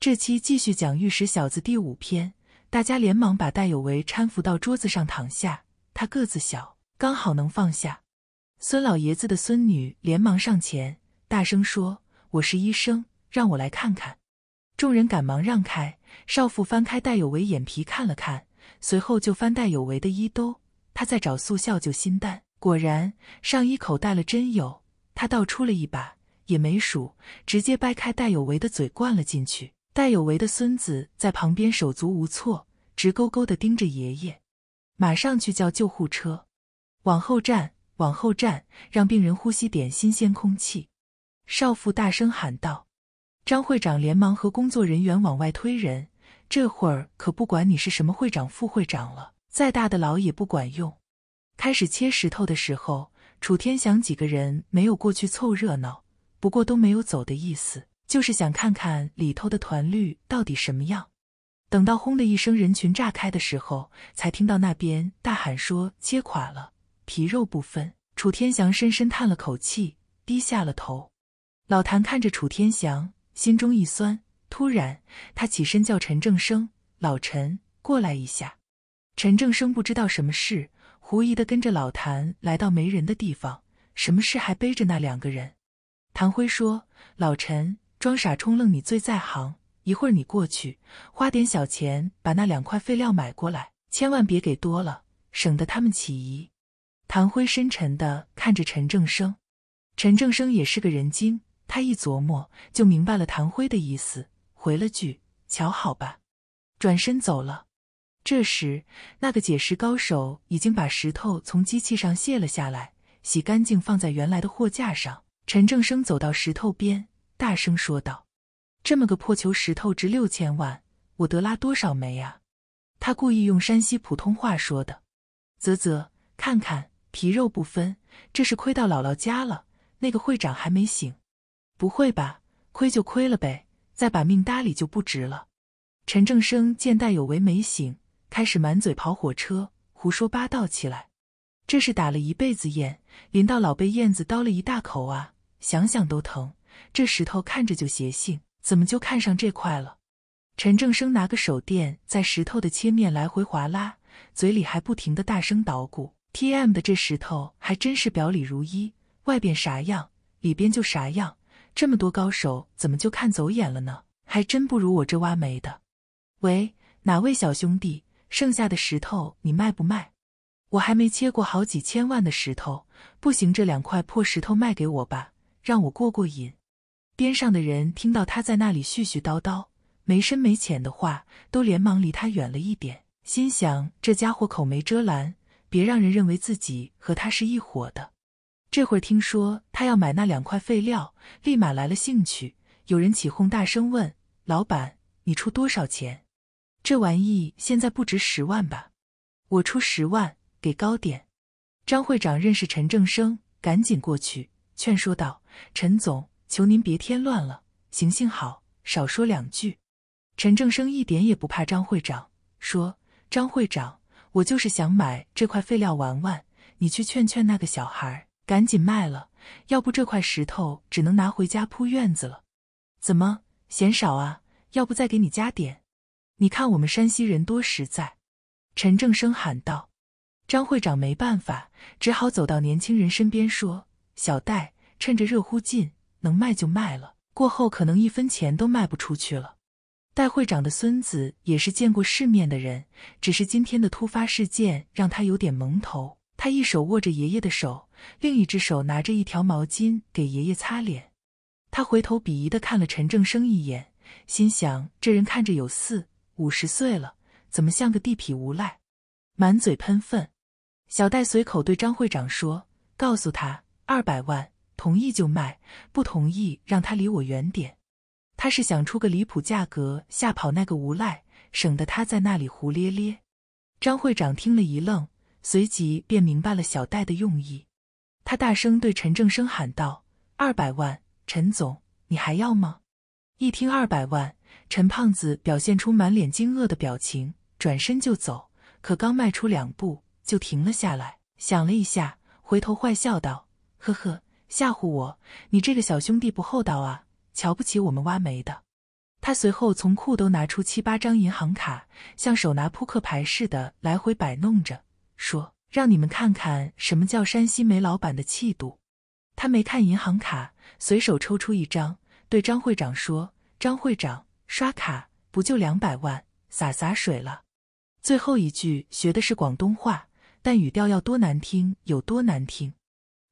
这期继续讲《玉石小子》第五篇，大家连忙把戴有为搀扶到桌子上躺下，他个子小，刚好能放下。孙老爷子的孙女连忙上前，大声说：“我是医生，让我来看看。”众人赶忙让开。少妇翻开戴有为眼皮看了看，随后就翻戴有为的衣兜，他在找速效救心丹。果然上衣口袋了真有。他倒出了一把也没数，直接掰开戴有为的嘴灌了进去。戴有为的孙子在旁边手足无措，直勾勾的盯着爷爷。马上去叫救护车！往后站，往后站，让病人呼吸点新鲜空气！少妇大声喊道。张会长连忙和工作人员往外推人。这会儿可不管你是什么会长、副会长了，再大的牢也不管用。开始切石头的时候，楚天祥几个人没有过去凑热闹，不过都没有走的意思。就是想看看里头的团绿到底什么样。等到轰的一声，人群炸开的时候，才听到那边大喊说切垮了，皮肉不分。楚天祥深深叹了口气，低下了头。老谭看着楚天祥，心中一酸。突然，他起身叫陈正生：“老陈，过来一下。”陈正生不知道什么事，狐疑的跟着老谭来到没人的地方。什么事还背着那两个人？谭辉说：“老陈。”装傻充愣，你最在行。一会儿你过去，花点小钱把那两块废料买过来，千万别给多了，省得他们起疑。谭辉深沉的看着陈正生，陈正生也是个人精，他一琢磨就明白了谭辉的意思，回了句：“瞧好吧。”转身走了。这时，那个解石高手已经把石头从机器上卸了下来，洗干净，放在原来的货架上。陈正生走到石头边。大声说道：“这么个破球石头值六千万，我得拉多少煤啊？”他故意用山西普通话说的。“啧啧，看看皮肉不分，这是亏到姥姥家了。”那个会长还没醒？不会吧？亏就亏了呗，再把命搭里就不值了。陈正生见戴有为没醒，开始满嘴跑火车，胡说八道起来：“这是打了一辈子雁，临到老被燕子叨了一大口啊，想想都疼。”这石头看着就邪性，怎么就看上这块了？陈正生拿个手电在石头的切面来回划拉，嘴里还不停的大声捣鼓：“T.M. 的这石头还真是表里如一，外边啥样，里边就啥样。这么多高手，怎么就看走眼了呢？还真不如我这挖煤的。喂，哪位小兄弟，剩下的石头你卖不卖？我还没切过好几千万的石头，不行，这两块破石头卖给我吧，让我过过瘾。”边上的人听到他在那里絮絮叨叨、没深没浅的话，都连忙离他远了一点，心想：这家伙口没遮拦，别让人认为自己和他是一伙的。这会儿听说他要买那两块废料，立马来了兴趣。有人起哄，大声问：“老板，你出多少钱？这玩意现在不值十万吧？我出十万，给高点。”张会长认识陈正生，赶紧过去劝说道：“陈总。”求您别添乱了，行行好，少说两句。陈正生一点也不怕张会长，说：“张会长，我就是想买这块废料玩玩，你去劝劝那个小孩，赶紧卖了，要不这块石头只能拿回家铺院子了。怎么嫌少啊？要不再给你加点？你看我们山西人多实在。”陈正生喊道。张会长没办法，只好走到年轻人身边说：“小戴，趁着热乎劲。”能卖就卖了，过后可能一分钱都卖不出去了。戴会长的孙子也是见过世面的人，只是今天的突发事件让他有点蒙头。他一手握着爷爷的手，另一只手拿着一条毛巾给爷爷擦脸。他回头鄙夷的看了陈正生一眼，心想：这人看着有四五十岁了，怎么像个地痞无赖，满嘴喷粪？小戴随口对张会长说：“告诉他二百万。”同意就卖，不同意让他离我远点。他是想出个离谱价格吓跑那个无赖，省得他在那里胡咧咧。张会长听了一愣，随即便明白了小戴的用意。他大声对陈正生喊道：“二百万，陈总，你还要吗？”一听二百万，陈胖子表现出满脸惊愕的表情，转身就走。可刚迈出两步，就停了下来，想了一下，回头坏笑道：“呵呵。”吓唬我，你这个小兄弟不厚道啊，瞧不起我们挖煤的。他随后从裤兜拿出七八张银行卡，像手拿扑克牌似的来回摆弄着，说：“让你们看看什么叫山西煤老板的气度。”他没看银行卡，随手抽出一张，对张会长说：“张会长，刷卡不就两百万洒洒水了？”最后一句学的是广东话，但语调要多难听有多难听。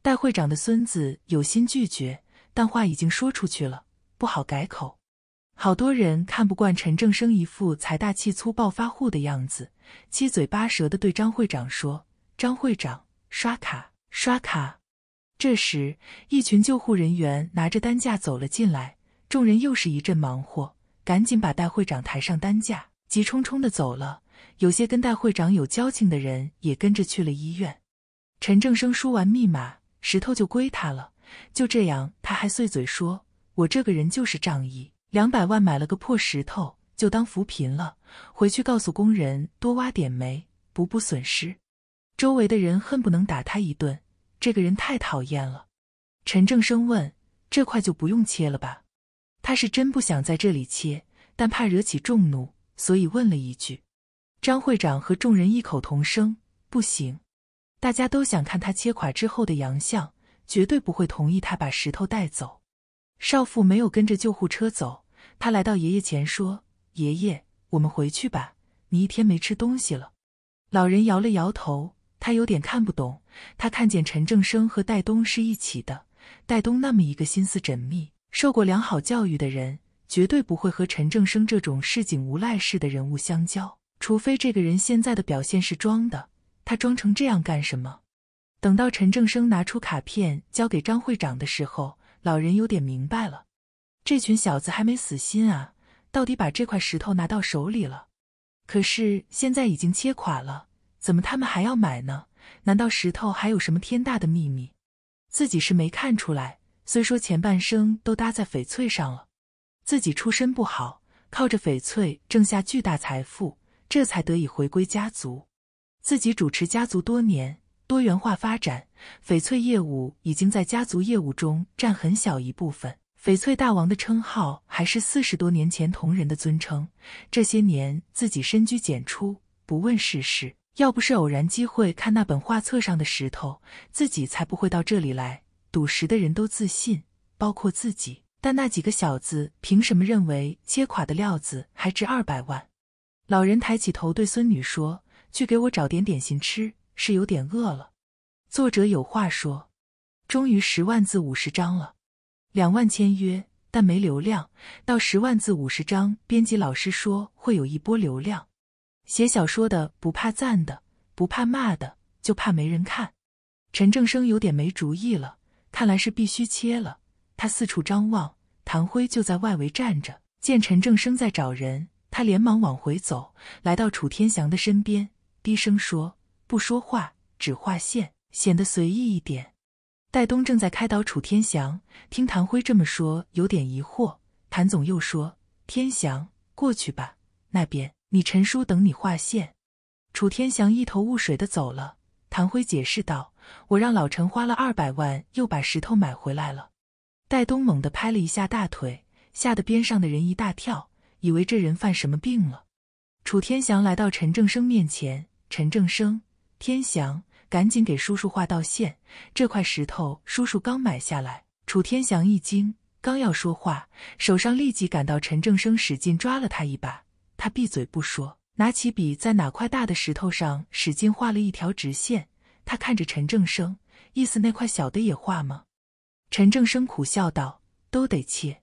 戴会长的孙子有心拒绝，但话已经说出去了，不好改口。好多人看不惯陈正生一副财大气粗暴发户的样子，七嘴八舌的对张会长说：“张会长，刷卡，刷卡。”这时，一群救护人员拿着担架走了进来，众人又是一阵忙活，赶紧把戴会长抬上担架，急冲冲的走了。有些跟戴会长有交情的人也跟着去了医院。陈正生输完密码。石头就归他了。就这样，他还碎嘴说：“我这个人就是仗义，两百万买了个破石头，就当扶贫了。回去告诉工人，多挖点煤，补补损失。”周围的人恨不能打他一顿，这个人太讨厌了。陈正生问：“这块就不用切了吧？”他是真不想在这里切，但怕惹起众怒，所以问了一句。张会长和众人异口同声：“不行。”大家都想看他切垮之后的洋相，绝对不会同意他把石头带走。少妇没有跟着救护车走，他来到爷爷前说：“爷爷，我们回去吧，你一天没吃东西了。”老人摇了摇头，他有点看不懂。他看见陈正生和戴东是一起的，戴东那么一个心思缜密、受过良好教育的人，绝对不会和陈正生这种市井无赖式的人物相交，除非这个人现在的表现是装的。他装成这样干什么？等到陈正生拿出卡片交给张会长的时候，老人有点明白了。这群小子还没死心啊！到底把这块石头拿到手里了，可是现在已经切垮了，怎么他们还要买呢？难道石头还有什么天大的秘密？自己是没看出来。虽说前半生都搭在翡翠上了，自己出身不好，靠着翡翠挣下巨大财富，这才得以回归家族。自己主持家族多年，多元化发展，翡翠业务已经在家族业务中占很小一部分。翡翠大王的称号还是四十多年前同仁的尊称。这些年自己深居简出，不问世事。要不是偶然机会看那本画册上的石头，自己才不会到这里来。赌石的人都自信，包括自己。但那几个小子凭什么认为切垮的料子还值二百万？老人抬起头对孙女说。去给我找点点心吃，是有点饿了。作者有话说：终于十万字五十章了，两万签约，但没流量。到十万字五十章，编辑老师说会有一波流量。写小说的不怕赞的，不怕骂的，就怕没人看。陈正生有点没主意了，看来是必须切了。他四处张望，谭辉就在外围站着。见陈正生在找人，他连忙往回走，来到楚天祥的身边。医生说不说话，只画线，显得随意一点。戴东正在开导楚天祥，听谭辉这么说，有点疑惑。谭总又说：“天祥，过去吧，那边你陈叔等你画线。”楚天祥一头雾水的走了。谭辉解释道：“我让老陈花了二百万，又把石头买回来了。”戴东猛地拍了一下大腿，吓得边上的人一大跳，以为这人犯什么病了。楚天祥来到陈正生面前。陈正生，天祥，赶紧给叔叔画道线。这块石头叔叔刚买下来。楚天祥一惊，刚要说话，手上立即感到陈正生使劲抓了他一把。他闭嘴不说，拿起笔在哪块大的石头上使劲画了一条直线。他看着陈正生，意思那块小的也画吗？陈正生苦笑道：“都得切。”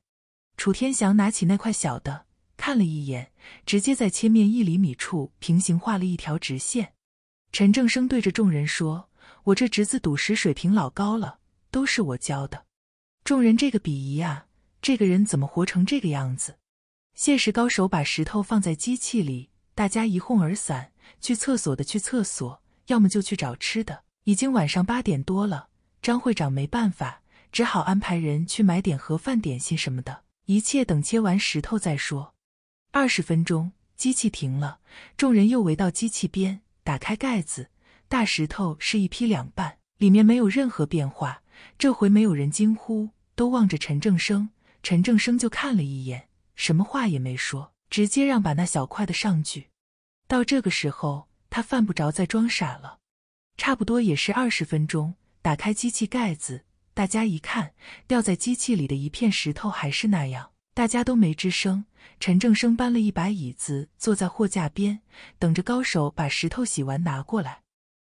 楚天祥拿起那块小的。看了一眼，直接在切面一厘米处平行画了一条直线。陈正生对着众人说：“我这侄子赌石水平老高了，都是我教的。”众人这个鄙夷啊，这个人怎么活成这个样子？现实高手把石头放在机器里，大家一哄而散，去厕所的去厕所，要么就去找吃的。已经晚上八点多了，张会长没办法，只好安排人去买点盒饭、点心什么的，一切等切完石头再说。二十分钟，机器停了，众人又围到机器边，打开盖子，大石头是一劈两半，里面没有任何变化。这回没有人惊呼，都望着陈正生。陈正生就看了一眼，什么话也没说，直接让把那小块的上去。到这个时候，他犯不着再装傻了。差不多也是二十分钟，打开机器盖子，大家一看，掉在机器里的一片石头还是那样。大家都没吱声。陈正生搬了一把椅子，坐在货架边，等着高手把石头洗完拿过来。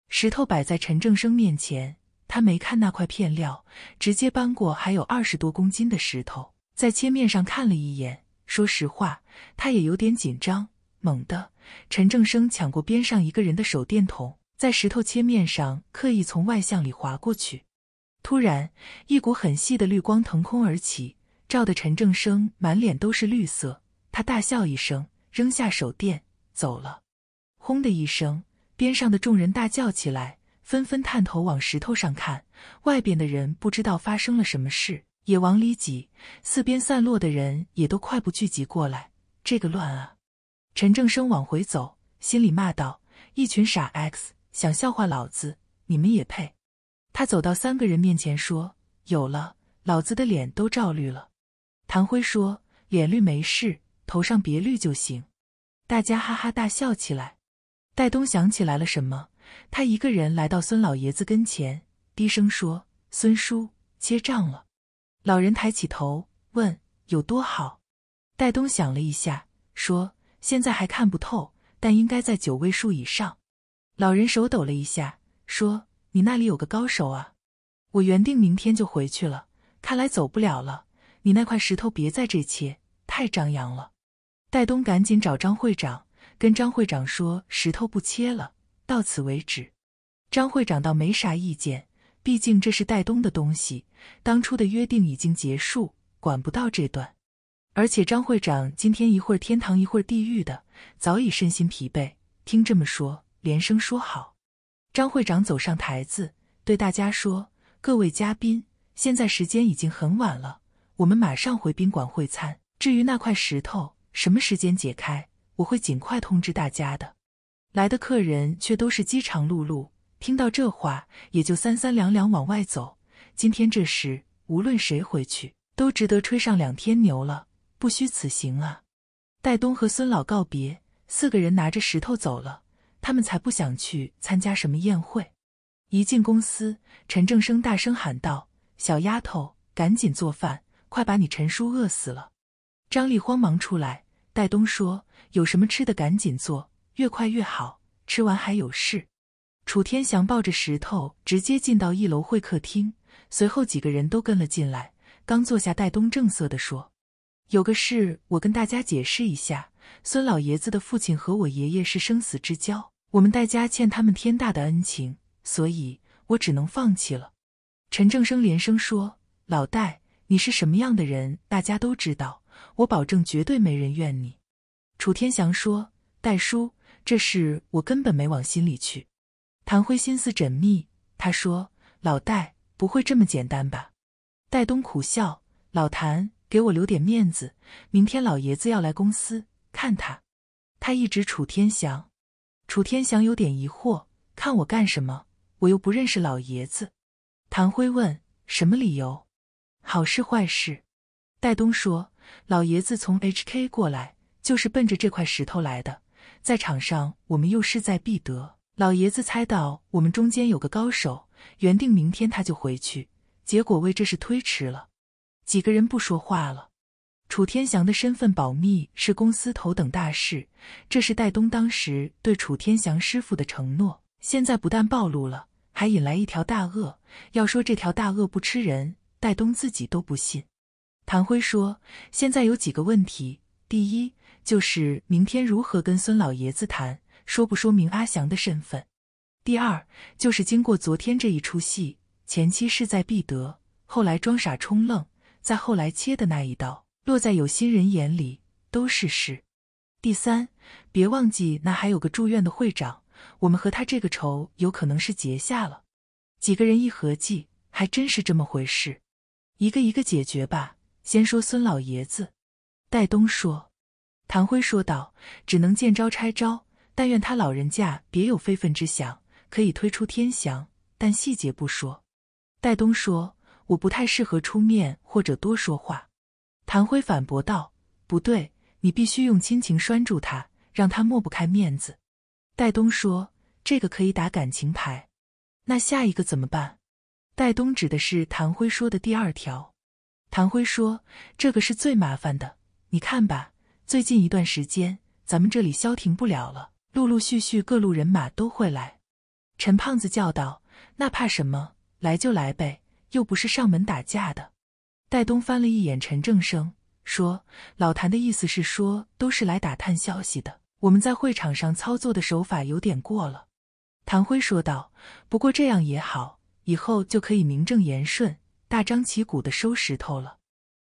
石头摆在陈正生面前，他没看那块片料，直接搬过还有二十多公斤的石头，在切面上看了一眼。说实话，他也有点紧张。猛地，陈正生抢过边上一个人的手电筒，在石头切面上刻意从外向里划过去。突然，一股很细的绿光腾空而起。照的陈正生满脸都是绿色，他大笑一声，扔下手电走了。轰的一声，边上的众人大叫起来，纷纷探头往石头上看。外边的人不知道发生了什么事，也往里挤。四边散落的人也都快步聚集过来。这个乱啊！陈正生往回走，心里骂道：“一群傻 X，想笑话老子，你们也配！”他走到三个人面前说：“有了，老子的脸都照绿了。”谭辉说：“脸绿没事，头上别绿就行。”大家哈哈大笑起来。戴东想起来了什么？他一个人来到孙老爷子跟前，低声说：“孙叔，结账了。”老人抬起头问：“有多好？”戴东想了一下，说：“现在还看不透，但应该在九位数以上。”老人手抖了一下，说：“你那里有个高手啊，我原定明天就回去了，看来走不了了。”你那块石头别在这切，太张扬了。戴东赶紧找张会长，跟张会长说石头不切了，到此为止。张会长倒没啥意见，毕竟这是戴东的东西，当初的约定已经结束，管不到这段。而且张会长今天一会儿天堂一会儿地狱的，早已身心疲惫，听这么说，连声说好。张会长走上台子，对大家说：“各位嘉宾，现在时间已经很晚了。”我们马上回宾馆会餐。至于那块石头，什么时间解开，我会尽快通知大家的。来的客人却都是饥肠辘辘，听到这话也就三三两两往外走。今天这事，无论谁回去，都值得吹上两天牛了，不虚此行啊！戴东和孙老告别，四个人拿着石头走了。他们才不想去参加什么宴会。一进公司，陈正生大声喊道：“小丫头，赶紧做饭！”快把你陈叔饿死了！张丽慌忙出来。戴东说：“有什么吃的，赶紧做，越快越好。吃完还有事。”楚天祥抱着石头直接进到一楼会客厅，随后几个人都跟了进来。刚坐下，戴东正色的说：“有个事，我跟大家解释一下。孙老爷子的父亲和我爷爷是生死之交，我们戴家欠他们天大的恩情，所以我只能放弃了。”陈正生连声说：“老戴。”你是什么样的人，大家都知道。我保证，绝对没人怨你。”楚天祥说，“戴叔，这事我根本没往心里去。”谭辉心思缜密，他说：“老戴，不会这么简单吧？”戴东苦笑：“老谭，给我留点面子。明天老爷子要来公司看他，他一直楚天祥。”楚天祥有点疑惑：“看我干什么？我又不认识老爷子。”谭辉问：“什么理由？”好事坏事，戴东说：“老爷子从 H K 过来，就是奔着这块石头来的。在场上，我们又势在必得。老爷子猜到我们中间有个高手，原定明天他就回去，结果为这事推迟了。”几个人不说话了。楚天祥的身份保密是公司头等大事，这是戴东当时对楚天祥师傅的承诺。现在不但暴露了，还引来一条大鳄。要说这条大鳄不吃人。戴东自己都不信，谭辉说：“现在有几个问题，第一就是明天如何跟孙老爷子谈，说不说明阿祥的身份；第二就是经过昨天这一出戏，前期势在必得，后来装傻充愣，再后来切的那一刀，落在有心人眼里都是事；第三，别忘记那还有个住院的会长，我们和他这个仇有可能是结下了。”几个人一合计，还真是这么回事。一个一个解决吧。先说孙老爷子，戴东说。谭辉说道：“只能见招拆招，但愿他老人家别有非分之想，可以推出天祥，但细节不说。”戴东说：“我不太适合出面或者多说话。”谭辉反驳道：“不对，你必须用亲情拴住他，让他抹不开面子。”戴东说：“这个可以打感情牌。那下一个怎么办？”戴东指的是谭辉说的第二条。谭辉说：“这个是最麻烦的。你看吧，最近一段时间，咱们这里消停不了了，陆陆续续各路人马都会来。”陈胖子叫道：“那怕什么？来就来呗，又不是上门打架的。”戴东翻了一眼陈正生，说：“老谭的意思是说，都是来打探消息的。我们在会场上操作的手法有点过了。”谭辉说道：“不过这样也好。”以后就可以名正言顺、大张旗鼓的收石头了。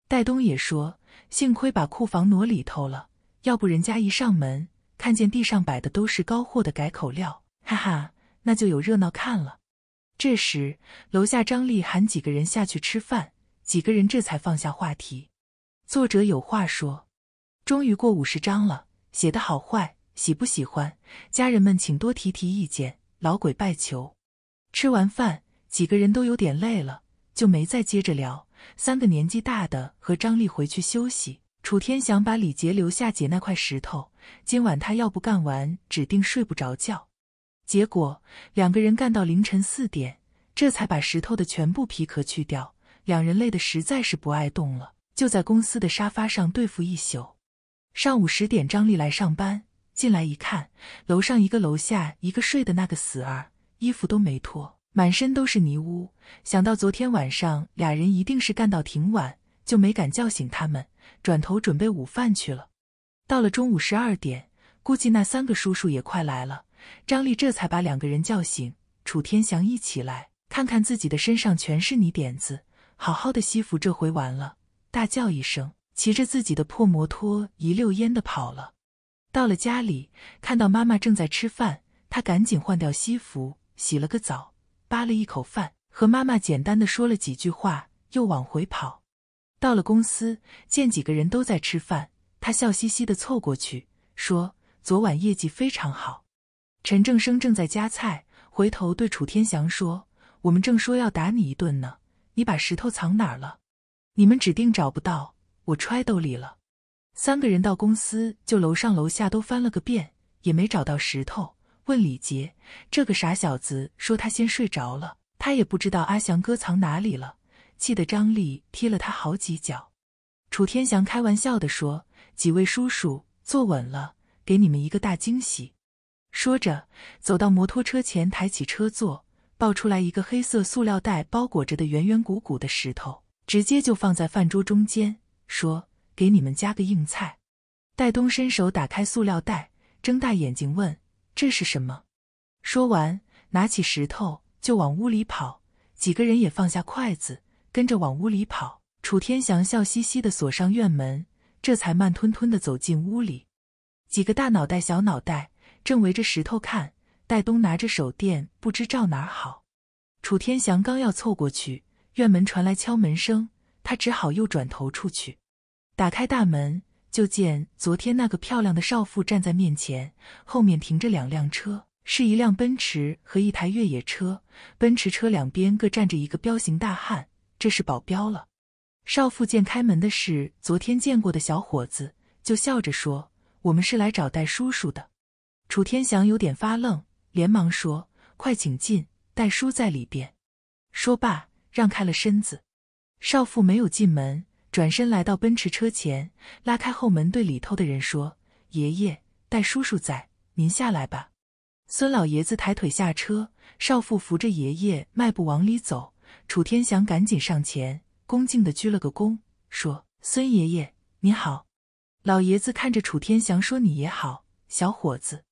戴东也说：“幸亏把库房挪里头了，要不人家一上门，看见地上摆的都是高货的改口料，哈哈，那就有热闹看了。”这时，楼下张丽喊几个人下去吃饭，几个人这才放下话题。作者有话说：终于过五十章了，写的好坏，喜不喜欢，家人们请多提提意见，老鬼拜求。吃完饭。几个人都有点累了，就没再接着聊。三个年纪大的和张丽回去休息。楚天祥把李杰留下解那块石头，今晚他要不干完，指定睡不着觉。结果两个人干到凌晨四点，这才把石头的全部皮壳去掉。两人累得实在是不爱动了，就在公司的沙发上对付一宿。上午十点，张丽来上班，进来一看，楼上一个，楼下一个睡的那个死儿，衣服都没脱。满身都是泥污，想到昨天晚上俩人一定是干到挺晚，就没敢叫醒他们，转头准备午饭去了。到了中午十二点，估计那三个叔叔也快来了，张丽这才把两个人叫醒。楚天祥一起来，看看自己的身上全是泥点子，好好的西服这回完了，大叫一声，骑着自己的破摩托一溜烟的跑了。到了家里，看到妈妈正在吃饭，他赶紧换掉西服，洗了个澡。扒了一口饭，和妈妈简单的说了几句话，又往回跑。到了公司，见几个人都在吃饭，他笑嘻嘻的凑过去说：“昨晚业绩非常好。”陈正生正在夹菜，回头对楚天祥说：“我们正说要打你一顿呢，你把石头藏哪儿了？你们指定找不到，我揣兜里了。三个人到公司就楼上楼下都翻了个遍，也没找到石头。”问李杰这个傻小子，说他先睡着了，他也不知道阿祥哥藏哪里了，气得张丽踢了他好几脚。楚天祥开玩笑的说：“几位叔叔坐稳了，给你们一个大惊喜。”说着走到摩托车前，抬起车座，抱出来一个黑色塑料袋包裹着的圆圆鼓鼓的石头，直接就放在饭桌中间，说：“给你们加个硬菜。”戴东伸手打开塑料袋，睁大眼睛问。这是什么？说完，拿起石头就往屋里跑。几个人也放下筷子，跟着往屋里跑。楚天祥笑嘻嘻的锁上院门，这才慢吞吞的走进屋里。几个大脑袋、小脑袋正围着石头看，戴东拿着手电不知照哪儿好。楚天祥刚要凑过去，院门传来敲门声，他只好又转头出去，打开大门。就见昨天那个漂亮的少妇站在面前，后面停着两辆车，是一辆奔驰和一台越野车。奔驰车两边各站着一个彪形大汉，这是保镖了。少妇见开门的是昨天见过的小伙子，就笑着说：“我们是来找戴叔叔的。”楚天祥有点发愣，连忙说：“快请进，戴叔在里边。”说罢，让开了身子。少妇没有进门。转身来到奔驰车前，拉开后门，对里头的人说：“爷爷，戴叔叔在，您下来吧。”孙老爷子抬腿下车，少妇扶着爷爷迈步往里走。楚天祥赶紧上前，恭敬地鞠了个躬，说：“孙爷爷，你好。”老爷子看着楚天祥说：“你也好，小伙子。”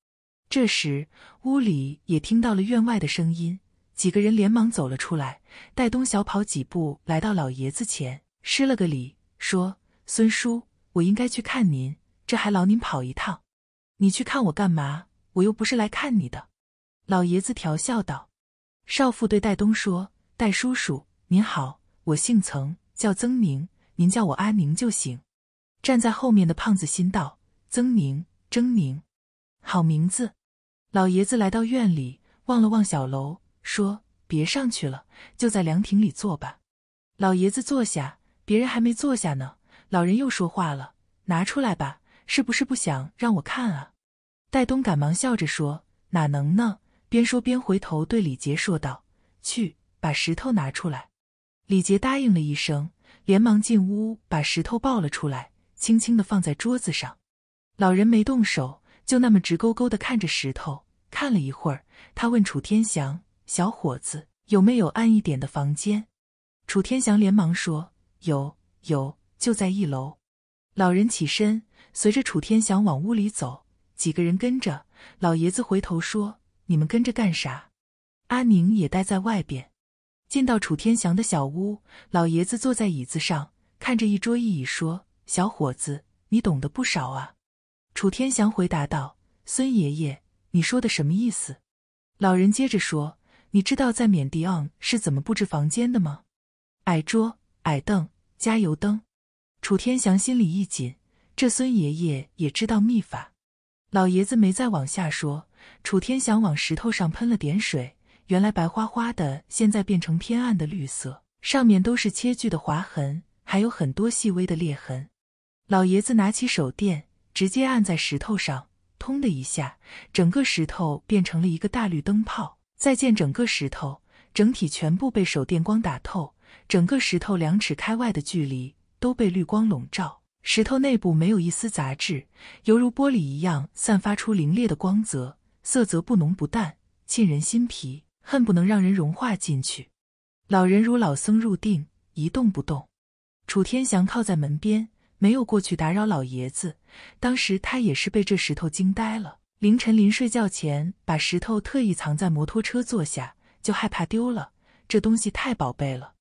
这时屋里也听到了院外的声音，几个人连忙走了出来。戴东小跑几步来到老爷子前，施了个礼。说：“孙叔，我应该去看您，这还劳您跑一趟。你去看我干嘛？我又不是来看你的。”老爷子调笑道。少妇对戴东说：“戴叔叔，您好，我姓曾，叫曾宁，您叫我阿宁就行。”站在后面的胖子心道：“曾宁，曾宁，好名字。”老爷子来到院里，望了望小楼，说：“别上去了，就在凉亭里坐吧。”老爷子坐下。别人还没坐下呢，老人又说话了：“拿出来吧，是不是不想让我看啊？”戴东赶忙笑着说：“哪能呢？”边说边回头对李杰说道：“去，把石头拿出来。”李杰答应了一声，连忙进屋把石头抱了出来，轻轻的放在桌子上。老人没动手，就那么直勾勾的看着石头，看了一会儿，他问楚天祥：“小伙子，有没有暗一点的房间？”楚天祥连忙说。有有，就在一楼。老人起身，随着楚天祥往屋里走，几个人跟着。老爷子回头说：“你们跟着干啥？”阿宁也待在外边。进到楚天祥的小屋，老爷子坐在椅子上，看着一桌一椅说：“小伙子，你懂得不少啊。”楚天祥回答道：“孙爷爷，你说的什么意思？”老人接着说：“你知道在缅甸昂是怎么布置房间的吗？矮桌、矮凳。”加油灯，楚天祥心里一紧，这孙爷爷也知道秘法。老爷子没再往下说。楚天祥往石头上喷了点水，原来白花花的，现在变成偏暗的绿色，上面都是切锯的划痕，还有很多细微的裂痕。老爷子拿起手电，直接按在石头上，通的一下，整个石头变成了一个大绿灯泡。再见，整个石头整体全部被手电光打透。整个石头两尺开外的距离都被绿光笼罩，石头内部没有一丝杂质，犹如玻璃一样散发出凌冽的光泽，色泽不浓不淡，沁人心脾，恨不能让人融化进去。老人如老僧入定，一动不动。楚天祥靠在门边，没有过去打扰老爷子。当时他也是被这石头惊呆了。凌晨临睡觉前，把石头特意藏在摩托车座下，就害怕丢了。这东西太宝贝了。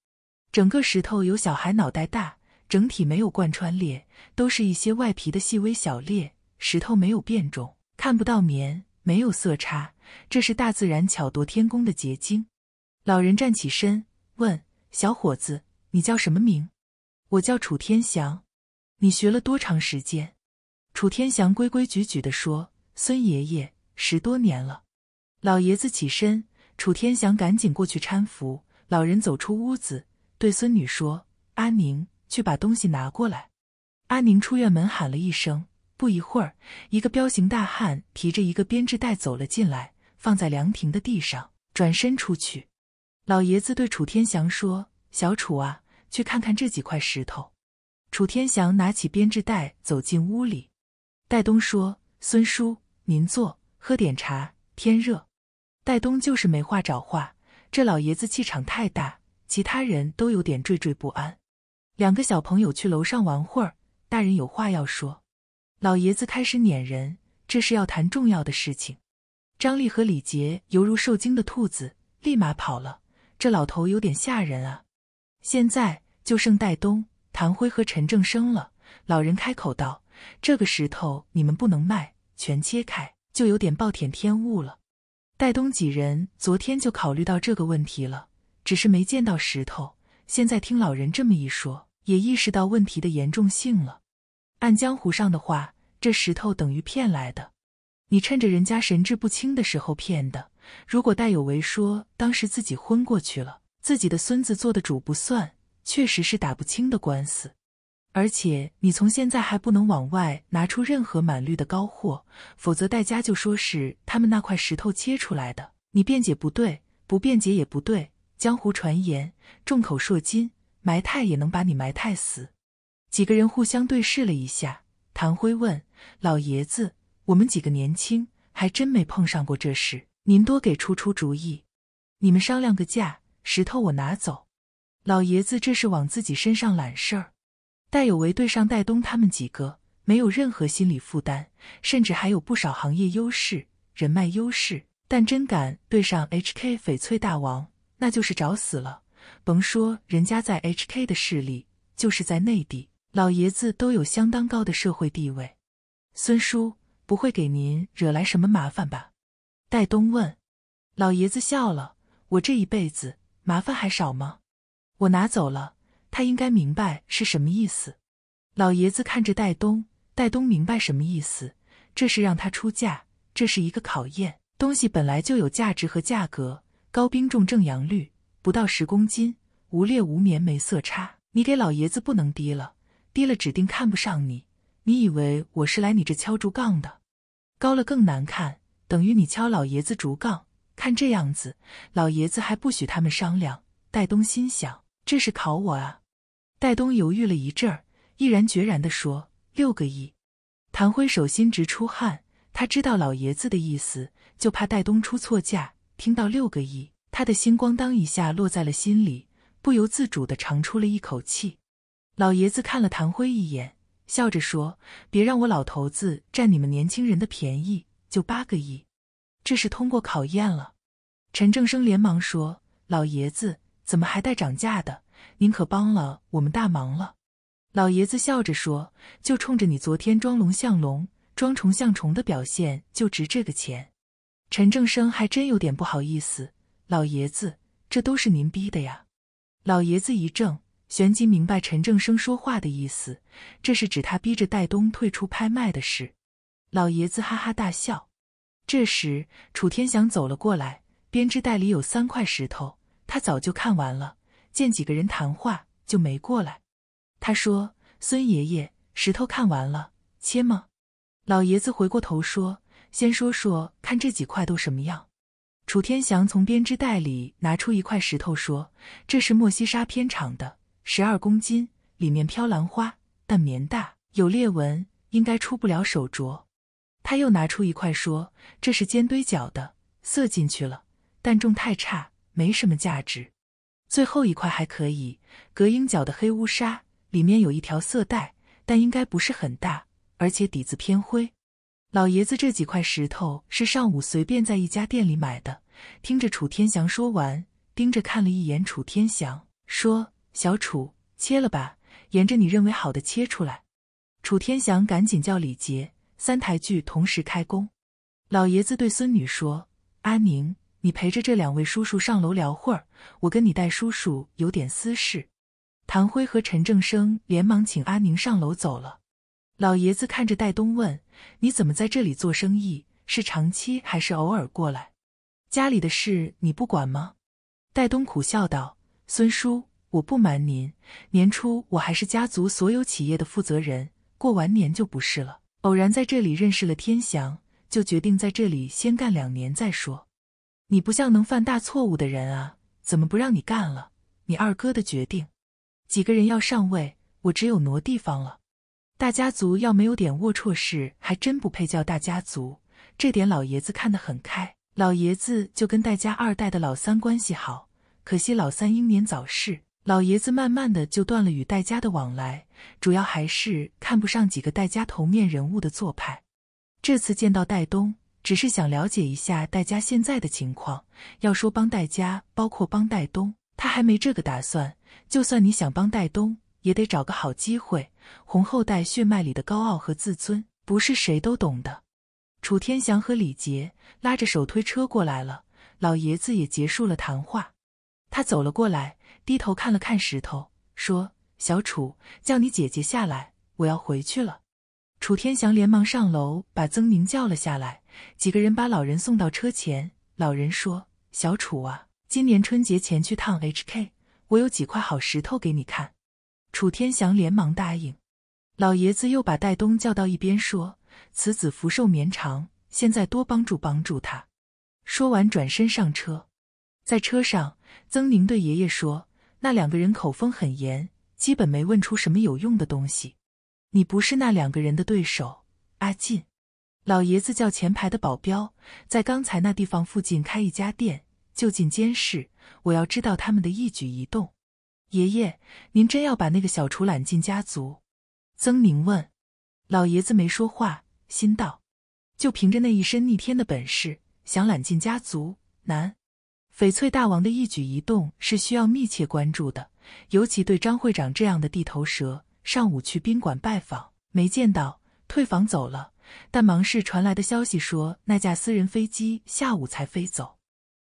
整个石头有小孩脑袋大，整体没有贯穿裂，都是一些外皮的细微小裂。石头没有变种，看不到棉，没有色差。这是大自然巧夺天工的结晶。老人站起身问：“小伙子，你叫什么名？”“我叫楚天祥。”“你学了多长时间？”楚天祥规规矩矩的说：“孙爷爷，十多年了。”老爷子起身，楚天祥赶紧过去搀扶老人走出屋子。对孙女说：“阿宁，去把东西拿过来。”阿宁出院门喊了一声，不一会儿，一个彪形大汉提着一个编织袋走了进来，放在凉亭的地上，转身出去。老爷子对楚天祥说：“小楚啊，去看看这几块石头。”楚天祥拿起编织袋走进屋里。戴东说：“孙叔，您坐，喝点茶，天热。”戴东就是没话找话，这老爷子气场太大。其他人都有点惴惴不安。两个小朋友去楼上玩会儿，大人有话要说。老爷子开始撵人，这是要谈重要的事情。张丽和李杰犹如受惊的兔子，立马跑了。这老头有点吓人啊！现在就剩戴东、谭辉和陈正生了。老人开口道：“这个石头你们不能卖，全切开就有点暴殄天物了。”戴东几人昨天就考虑到这个问题了。只是没见到石头，现在听老人这么一说，也意识到问题的严重性了。按江湖上的话，这石头等于骗来的，你趁着人家神志不清的时候骗的。如果戴有为说当时自己昏过去了，自己的孙子做的主不算，确实是打不清的官司。而且你从现在还不能往外拿出任何满绿的高货，否则戴家就说是他们那块石头切出来的，你辩解不对，不辩解也不对。江湖传言，众口铄金，埋汰也能把你埋汰死。几个人互相对视了一下，谭辉问老爷子：“我们几个年轻，还真没碰上过这事，您多给出出主意。”你们商量个价，石头我拿走。老爷子这是往自己身上揽事儿。戴有为对上戴东他们几个，没有任何心理负担，甚至还有不少行业优势、人脉优势，但真敢对上 HK 翡翠大王。那就是找死了！甭说人家在 H.K. 的势力，就是在内地，老爷子都有相当高的社会地位。孙叔不会给您惹来什么麻烦吧？戴东问。老爷子笑了：“我这一辈子麻烦还少吗？”我拿走了，他应该明白是什么意思。老爷子看着戴东，戴东明白什么意思，这是让他出价，这是一个考验。东西本来就有价值和价格。高冰重正阳绿，不到十公斤，无裂无棉，没色差。你给老爷子不能低了，低了指定看不上你。你以为我是来你这敲竹杠的？高了更难看，等于你敲老爷子竹杠。看这样子，老爷子还不许他们商量。戴东心想，这是考我啊。戴东犹豫了一阵儿，毅然决然地说：“六个亿。”谭辉手心直出汗，他知道老爷子的意思，就怕戴东出错价。听到六个亿，他的心咣当一下落在了心里，不由自主的长出了一口气。老爷子看了谭辉一眼，笑着说：“别让我老头子占你们年轻人的便宜，就八个亿，这是通过考验了。”陈正生连忙说：“老爷子，怎么还带涨价的？您可帮了我们大忙了。”老爷子笑着说：“就冲着你昨天装聋像聋、装虫像虫的表现，就值这个钱。”陈正生还真有点不好意思，老爷子，这都是您逼的呀。老爷子一怔，旋即明白陈正生说话的意思，这是指他逼着戴东退出拍卖的事。老爷子哈哈大笑。这时，楚天祥走了过来，编织袋里有三块石头，他早就看完了，见几个人谈话就没过来。他说：“孙爷爷，石头看完了，切吗？”老爷子回过头说。先说说看这几块都什么样。楚天祥从编织袋里拿出一块石头，说：“这是莫西沙偏长的，十二公斤，里面飘兰花，但棉大，有裂纹，应该出不了手镯。”他又拿出一块，说：“这是尖堆角的，色进去了，但重太差，没什么价值。”最后一块还可以，隔音角的黑乌纱，里面有一条色带，但应该不是很大，而且底子偏灰。老爷子这几块石头是上午随便在一家店里买的。听着楚天祥说完，盯着看了一眼楚天祥，说：“小楚，切了吧，沿着你认为好的切出来。”楚天祥赶紧叫李杰，三台锯同时开工。老爷子对孙女说：“阿宁，你陪着这两位叔叔上楼聊会儿，我跟你带叔叔有点私事。”唐辉和陈正生连忙请阿宁上楼走了。老爷子看着戴东问：“你怎么在这里做生意？是长期还是偶尔过来？家里的事你不管吗？”戴东苦笑道：“孙叔，我不瞒您，年初我还是家族所有企业的负责人，过完年就不是了。偶然在这里认识了天祥，就决定在这里先干两年再说。你不像能犯大错误的人啊，怎么不让你干了？你二哥的决定，几个人要上位，我只有挪地方了。”大家族要没有点龌龊事，还真不配叫大家族。这点老爷子看得很开。老爷子就跟戴家二代的老三关系好，可惜老三英年早逝。老爷子慢慢的就断了与戴家的往来，主要还是看不上几个戴家头面人物的做派。这次见到戴东，只是想了解一下戴家现在的情况。要说帮戴家，包括帮戴东，他还没这个打算。就算你想帮戴东，也得找个好机会。红后代血脉里的高傲和自尊，不是谁都懂的。楚天祥和李杰拉着手推车过来了，老爷子也结束了谈话，他走了过来，低头看了看石头，说：“小楚，叫你姐姐下来，我要回去了。”楚天祥连忙上楼把曾明叫了下来，几个人把老人送到车前。老人说：“小楚啊，今年春节前去趟 HK，我有几块好石头给你看。”楚天祥连忙答应，老爷子又把戴东叫到一边说：“此子福寿绵长，现在多帮助帮助他。”说完转身上车。在车上，曾宁对爷爷说：“那两个人口风很严，基本没问出什么有用的东西。你不是那两个人的对手。”阿进，老爷子叫前排的保镖在刚才那地方附近开一家店，就近监视，我要知道他们的一举一动。爷爷，您真要把那个小厨揽进家族？曾宁问。老爷子没说话，心道：就凭着那一身逆天的本事，想揽进家族难。翡翠大王的一举一动是需要密切关注的，尤其对张会长这样的地头蛇。上午去宾馆拜访，没见到，退房走了。但忙室传来的消息说，那架私人飞机下午才飞走。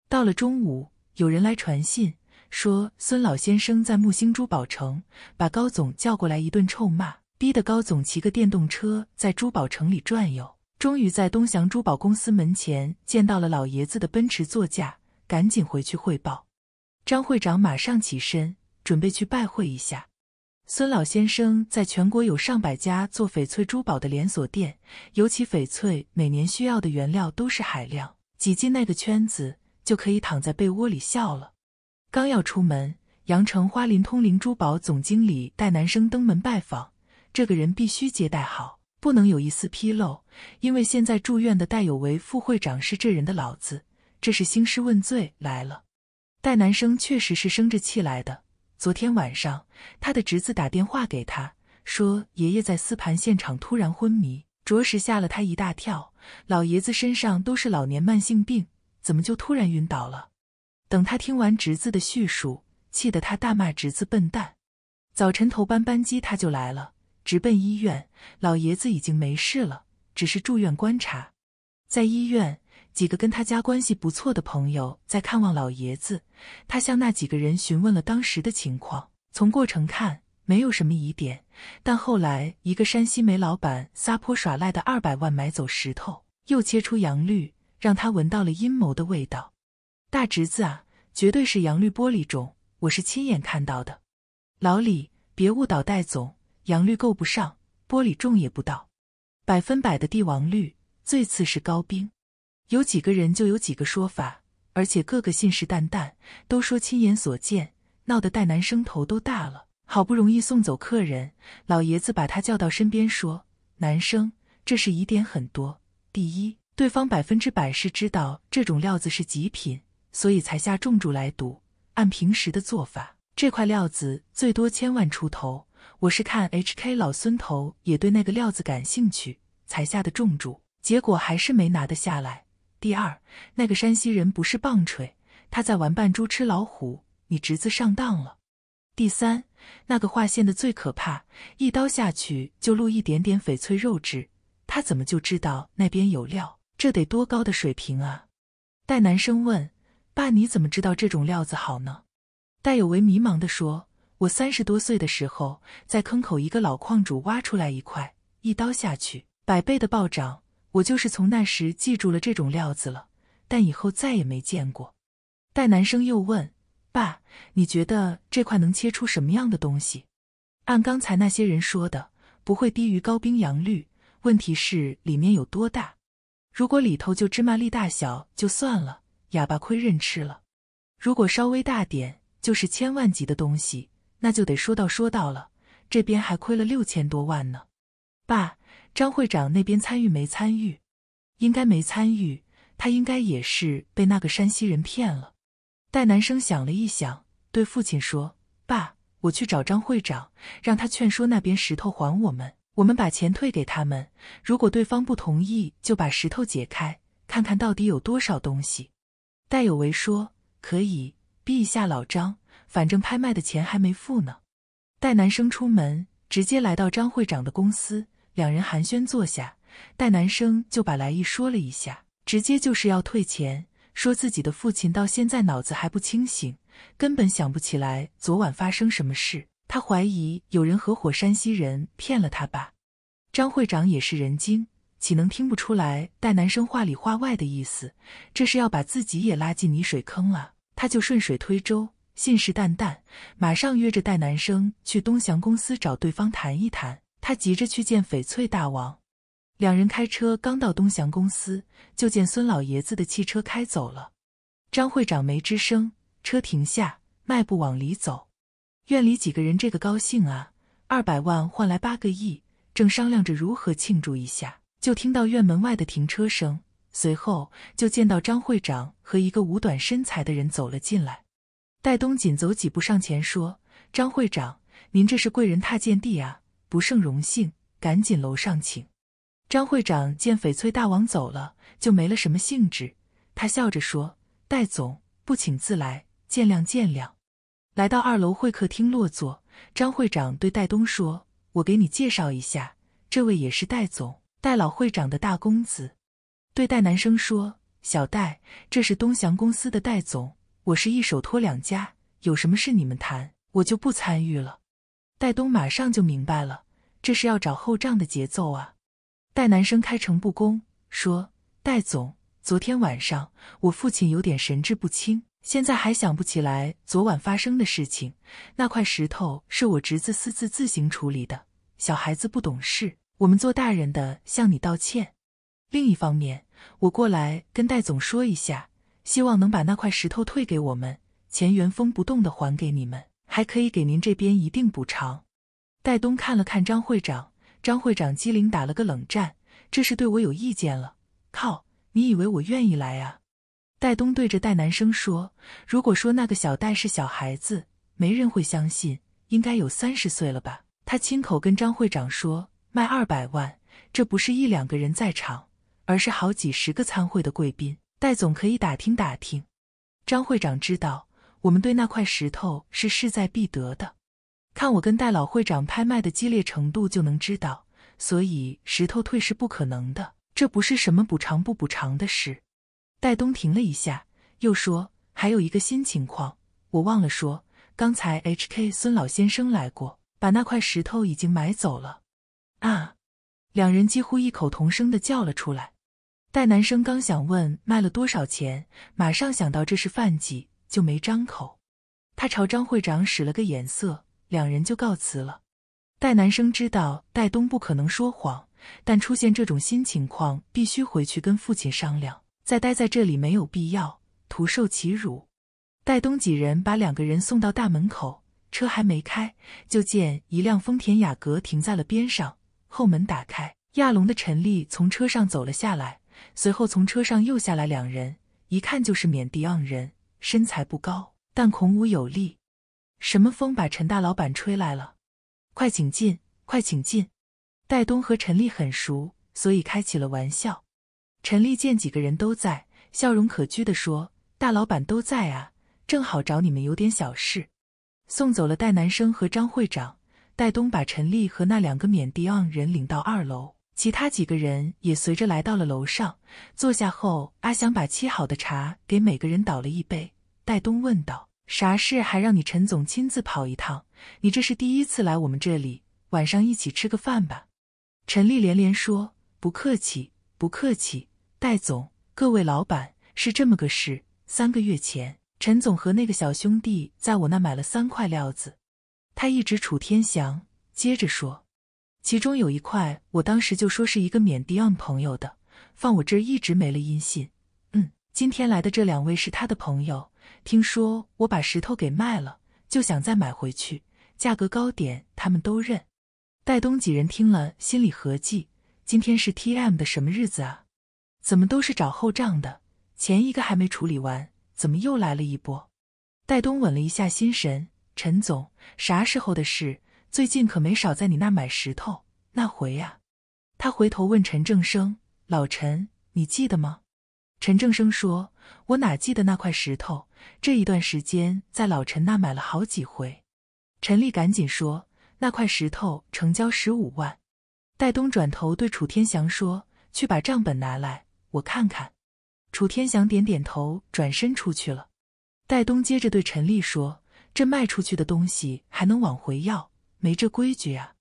到了中午，有人来传信。说孙老先生在木星珠宝城把高总叫过来一顿臭骂，逼得高总骑个电动车在珠宝城里转悠，终于在东翔珠宝公司门前见到了老爷子的奔驰座驾，赶紧回去汇报。张会长马上起身，准备去拜会一下孙老先生。在全国有上百家做翡翠珠宝的连锁店，尤其翡翠每年需要的原料都是海量，挤进那个圈子就可以躺在被窝里笑了。刚要出门，阳城花林通灵珠宝总经理戴南生登门拜访，这个人必须接待好，不能有一丝纰漏。因为现在住院的戴有为副会长是这人的老子，这是兴师问罪来了。戴南生确实是生着气来的。昨天晚上，他的侄子打电话给他，说爷爷在私盘现场突然昏迷，着实吓了他一大跳。老爷子身上都是老年慢性病，怎么就突然晕倒了？等他听完侄子的叙述，气得他大骂侄子笨蛋。早晨头班班机他就来了，直奔医院。老爷子已经没事了，只是住院观察。在医院，几个跟他家关系不错的朋友在看望老爷子。他向那几个人询问了当时的情况，从过程看没有什么疑点，但后来一个山西煤老板撒泼耍赖的二百万买走石头，又切出阳绿，让他闻到了阴谋的味道。大侄子啊，绝对是阳绿玻璃种，我是亲眼看到的。老李，别误导戴总，阳绿够不上，玻璃种也不到，百分百的帝王绿，最次是高冰。有几个人就有几个说法，而且个个信誓旦旦，都说亲眼所见，闹得戴南生头都大了。好不容易送走客人，老爷子把他叫到身边说：“南生，这是疑点很多。第一，对方百分之百是知道这种料子是极品。”所以才下重注来赌。按平时的做法，这块料子最多千万出头。我是看 H K 老孙头也对那个料子感兴趣，才下的重注。结果还是没拿得下来。第二，那个山西人不是棒槌，他在玩扮猪吃老虎，你侄子上当了。第三，那个划线的最可怕，一刀下去就露一点点翡翠肉质，他怎么就知道那边有料？这得多高的水平啊！戴南生问。爸，你怎么知道这种料子好呢？戴有为迷茫地说：“我三十多岁的时候，在坑口一个老矿主挖出来一块，一刀下去，百倍的暴涨。我就是从那时记住了这种料子了。但以后再也没见过。”戴南生又问：“爸，你觉得这块能切出什么样的东西？按刚才那些人说的，不会低于高冰阳绿。问题是里面有多大？如果里头就芝麻粒大小，就算了。”哑巴亏认吃了，如果稍微大点，就是千万级的东西，那就得说到说到了。这边还亏了六千多万呢。爸，张会长那边参与没参与？应该没参与，他应该也是被那个山西人骗了。戴南生想了一想，对父亲说：“爸，我去找张会长，让他劝说那边石头还我们，我们把钱退给他们。如果对方不同意，就把石头解开，看看到底有多少东西。”戴有为说：“可以逼一下老张，反正拍卖的钱还没付呢。”戴南生出门，直接来到张会长的公司，两人寒暄坐下。戴南生就把来意说了一下，直接就是要退钱，说自己的父亲到现在脑子还不清醒，根本想不起来昨晚发生什么事。他怀疑有人合伙山西人骗了他爸。张会长也是人精。岂能听不出来戴南生话里话外的意思？这是要把自己也拉进泥水坑了。他就顺水推舟，信誓旦旦，马上约着戴南生去东祥公司找对方谈一谈。他急着去见翡翠大王。两人开车刚到东祥公司，就见孙老爷子的汽车开走了。张会长没吱声，车停下，迈步往里走。院里几个人这个高兴啊，二百万换来八个亿，正商量着如何庆祝一下。就听到院门外的停车声，随后就见到张会长和一个五短身材的人走了进来。戴东紧走几步上前说：“张会长，您这是贵人踏贱地啊，不胜荣幸。赶紧楼上请。”张会长见翡翠大王走了，就没了什么兴致。他笑着说：“戴总不请自来，见谅见谅。”来到二楼会客厅落座，张会长对戴东说：“我给你介绍一下，这位也是戴总。”戴老会长的大公子对戴南生说：“小戴，这是东翔公司的戴总，我是一手托两家，有什么事你们谈，我就不参与了。”戴东马上就明白了，这是要找后账的节奏啊！戴南生开诚布公说：“戴总，昨天晚上我父亲有点神志不清，现在还想不起来昨晚发生的事情。那块石头是我侄子私自自行处理的，小孩子不懂事。”我们做大人的向你道歉。另一方面，我过来跟戴总说一下，希望能把那块石头退给我们，钱原封不动的还给你们，还可以给您这边一定补偿。戴东看了看张会长，张会长机灵打了个冷战，这是对我有意见了。靠，你以为我愿意来啊？戴东对着戴南生说：“如果说那个小戴是小孩子，没人会相信，应该有三十岁了吧？他亲口跟张会长说。”卖二百万，这不是一两个人在场，而是好几十个参会的贵宾。戴总可以打听打听。张会长知道，我们对那块石头是势在必得的，看我跟戴老会长拍卖的激烈程度就能知道。所以石头退是不可能的，这不是什么补偿不补偿的事。戴东停了一下，又说：“还有一个新情况，我忘了说。刚才 H K 孙老先生来过，把那块石头已经买走了。”啊！两人几乎异口同声的叫了出来。戴南生刚想问卖了多少钱，马上想到这是饭局，就没张口。他朝张会长使了个眼色，两人就告辞了。戴南生知道戴东不可能说谎，但出现这种新情况，必须回去跟父亲商量。再待在这里没有必要，徒受其辱。戴东几人把两个人送到大门口，车还没开，就见一辆丰田雅阁停在了边上。后门打开，亚龙的陈丽从车上走了下来，随后从车上又下来两人，一看就是缅甸人，身材不高，但孔武有力。什么风把陈大老板吹来了？快请进，快请进。戴东和陈丽很熟，所以开起了玩笑。陈丽见几个人都在，笑容可掬的说：“大老板都在啊，正好找你们有点小事。”送走了戴南生和张会长。戴东把陈丽和那两个缅甸人领到二楼，其他几个人也随着来到了楼上。坐下后，阿祥把沏好的茶给每个人倒了一杯。戴东问道：“啥事还让你陈总亲自跑一趟？你这是第一次来我们这里，晚上一起吃个饭吧？”陈丽连连说：“不客气，不客气，戴总，各位老板，是这么个事：三个月前，陈总和那个小兄弟在我那买了三块料子。”他一直楚天祥接着说：“其中有一块，我当时就说是一个缅甸朋友的，放我这儿一直没了音信。嗯，今天来的这两位是他的朋友，听说我把石头给卖了，就想再买回去，价格高点他们都认。”戴东几人听了，心里合计：今天是 T.M 的什么日子啊？怎么都是找后账的？前一个还没处理完，怎么又来了一波？戴东稳了一下心神。陈总，啥时候的事？最近可没少在你那买石头。那回呀，他回头问陈正生：“老陈，你记得吗？”陈正生说：“我哪记得那块石头？这一段时间在老陈那买了好几回。”陈立赶紧说：“那块石头成交十五万。”戴东转头对楚天祥说：“去把账本拿来，我看看。”楚天祥点点头，转身出去了。戴东接着对陈立说。这卖出去的东西还能往回要？没这规矩啊！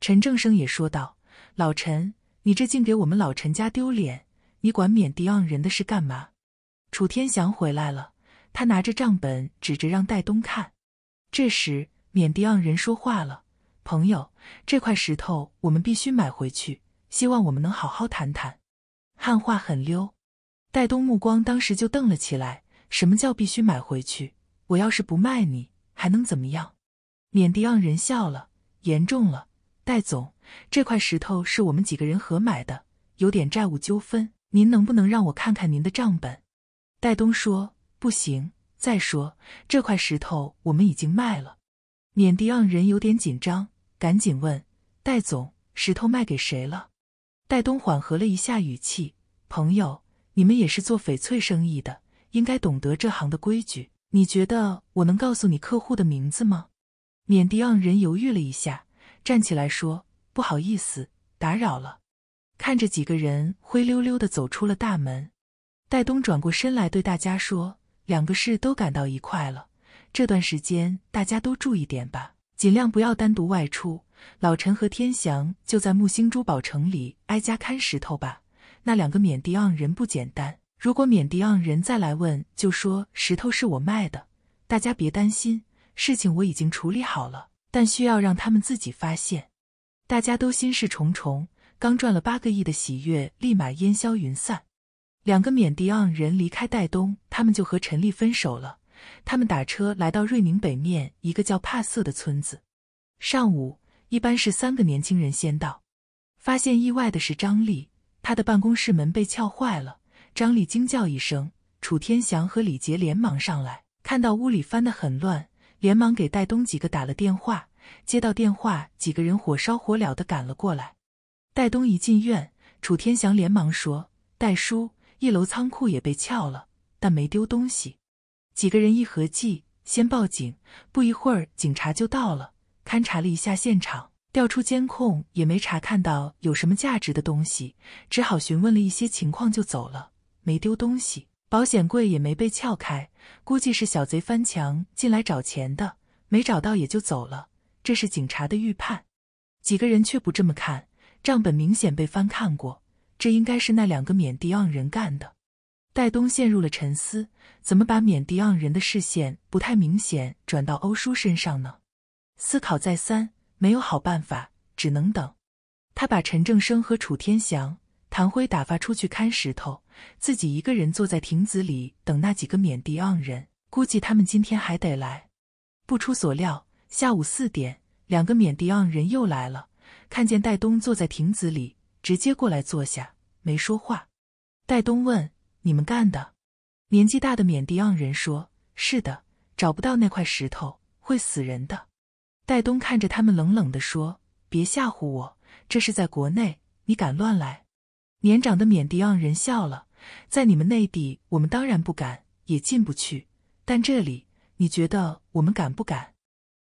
陈正生也说道：“老陈，你这竟给我们老陈家丢脸！你管缅甸人的事干嘛？”楚天祥回来了，他拿着账本，指着让戴东看。这时，缅甸人说话了：“朋友，这块石头我们必须买回去。希望我们能好好谈谈。”汉话很溜，戴东目光当时就瞪了起来。什么叫必须买回去？我要是不卖你？还能怎么样？缅迪昂人笑了，严重了。戴总，这块石头是我们几个人合买的，有点债务纠纷。您能不能让我看看您的账本？戴东说：“不行。再说这块石头我们已经卖了。”缅迪昂人有点紧张，赶紧问：“戴总，石头卖给谁了？”戴东缓和了一下语气：“朋友，你们也是做翡翠生意的，应该懂得这行的规矩。”你觉得我能告诉你客户的名字吗？缅迪昂人犹豫了一下，站起来说：“不好意思，打扰了。”看着几个人灰溜溜的走出了大门，戴东转过身来对大家说：“两个事都赶到一块了，这段时间大家都注意点吧，尽量不要单独外出。老陈和天祥就在木星珠宝城里挨家看石头吧。那两个缅迪昂人不简单。”如果缅迪昂人再来问，就说石头是我卖的，大家别担心，事情我已经处理好了，但需要让他们自己发现。大家都心事重重，刚赚了八个亿的喜悦立马烟消云散。两个缅迪昂人离开戴东，他们就和陈丽分手了。他们打车来到瑞宁北面一个叫帕瑟的村子。上午一般是三个年轻人先到，发现意外的是张丽，她的办公室门被撬坏了。张丽惊叫一声，楚天祥和李杰连忙上来，看到屋里翻得很乱，连忙给戴东几个打了电话。接到电话，几个人火烧火燎的赶了过来。戴东一进院，楚天祥连忙说：“戴叔，一楼仓库也被撬了，但没丢东西。”几个人一合计，先报警。不一会儿，警察就到了，勘察了一下现场，调出监控也没查看到有什么价值的东西，只好询问了一些情况就走了。没丢东西，保险柜也没被撬开，估计是小贼翻墙进来找钱的，没找到也就走了。这是警察的预判，几个人却不这么看，账本明显被翻看过，这应该是那两个缅迪昂人干的。戴东陷入了沉思，怎么把缅迪昂人的视线不太明显转到欧叔身上呢？思考再三，没有好办法，只能等。他把陈正生和楚天祥。谭辉打发出去看石头，自己一个人坐在亭子里等那几个缅迪盎人。估计他们今天还得来。不出所料，下午四点，两个缅迪盎人又来了。看见戴东坐在亭子里，直接过来坐下，没说话。戴东问：“你们干的？”年纪大的缅迪盎人说：“是的，找不到那块石头会死人的。”戴东看着他们，冷冷的说：“别吓唬我，这是在国内，你敢乱来？”年长的缅迪昂人笑了，在你们内地，我们当然不敢，也进不去。但这里，你觉得我们敢不敢？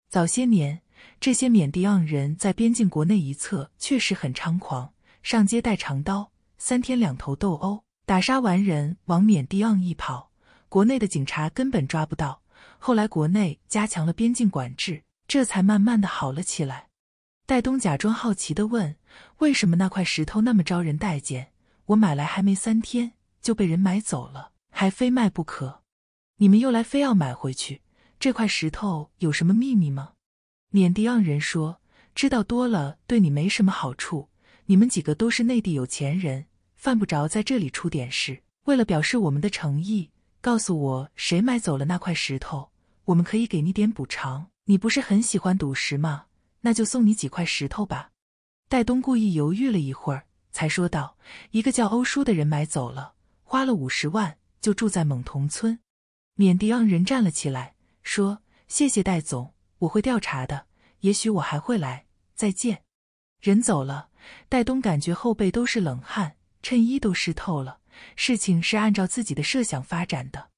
早些年，这些缅迪昂人在边境国内一侧确实很猖狂，上街带长刀，三天两头斗殴，打杀完人往缅迪昂一跑，国内的警察根本抓不到。后来国内加强了边境管制，这才慢慢的好了起来。戴东假装好奇的问。为什么那块石头那么招人待见？我买来还没三天，就被人买走了，还非卖不可。你们又来，非要买回去？这块石头有什么秘密吗？缅迪昂人说，知道多了对你没什么好处。你们几个都是内地有钱人，犯不着在这里出点事。为了表示我们的诚意，告诉我谁买走了那块石头，我们可以给你点补偿。你不是很喜欢赌石吗？那就送你几块石头吧。戴东故意犹豫了一会儿，才说道：“一个叫欧叔的人买走了，花了五十万，就住在勐同村。”缅甸人站了起来，说：“谢谢戴总，我会调查的，也许我还会来。再见。”人走了，戴东感觉后背都是冷汗，衬衣都湿透了。事情是按照自己的设想发展的。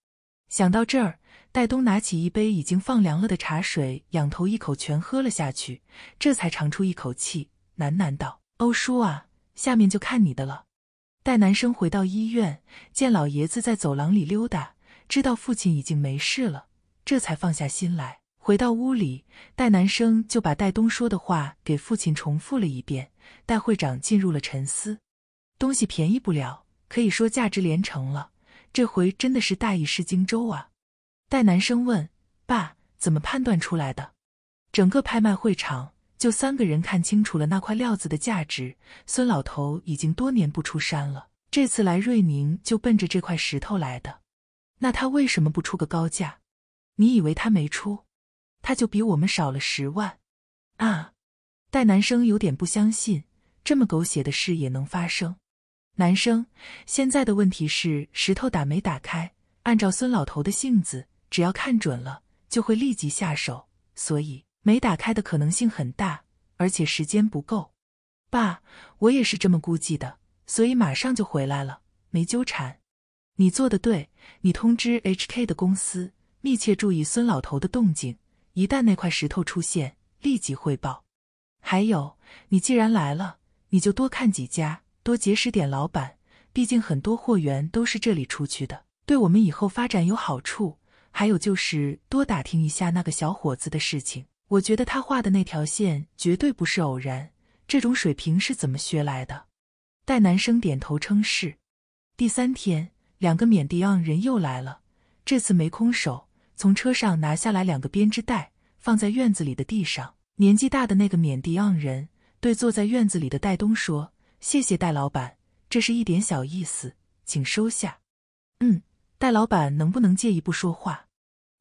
想到这儿，戴东拿起一杯已经放凉了的茶水，仰头一口全喝了下去，这才长出一口气。喃喃道：“欧叔啊，下面就看你的了。”戴南生回到医院，见老爷子在走廊里溜达，知道父亲已经没事了，这才放下心来。回到屋里，戴南生就把戴东说的话给父亲重复了一遍。戴会长进入了沉思：“东西便宜不了，可以说价值连城了。这回真的是大意失荆州啊！”戴南生问：“爸，怎么判断出来的？”整个拍卖会场。就三个人看清楚了那块料子的价值。孙老头已经多年不出山了，这次来瑞宁就奔着这块石头来的。那他为什么不出个高价？你以为他没出，他就比我们少了十万啊？戴南生有点不相信，这么狗血的事也能发生。南生，现在的问题是石头打没打开？按照孙老头的性子，只要看准了，就会立即下手，所以。没打开的可能性很大，而且时间不够。爸，我也是这么估计的，所以马上就回来了，没纠缠。你做的对，你通知 HK 的公司，密切注意孙老头的动静，一旦那块石头出现，立即汇报。还有，你既然来了，你就多看几家，多结识点老板，毕竟很多货源都是这里出去的，对我们以后发展有好处。还有就是多打听一下那个小伙子的事情。我觉得他画的那条线绝对不是偶然，这种水平是怎么学来的？戴南生点头称是。第三天，两个缅甸人又来了，这次没空手，从车上拿下来两个编织袋，放在院子里的地上。年纪大的那个缅甸人对坐在院子里的戴东说：“谢谢戴老板，这是一点小意思，请收下。”“嗯，戴老板能不能借一步说话？”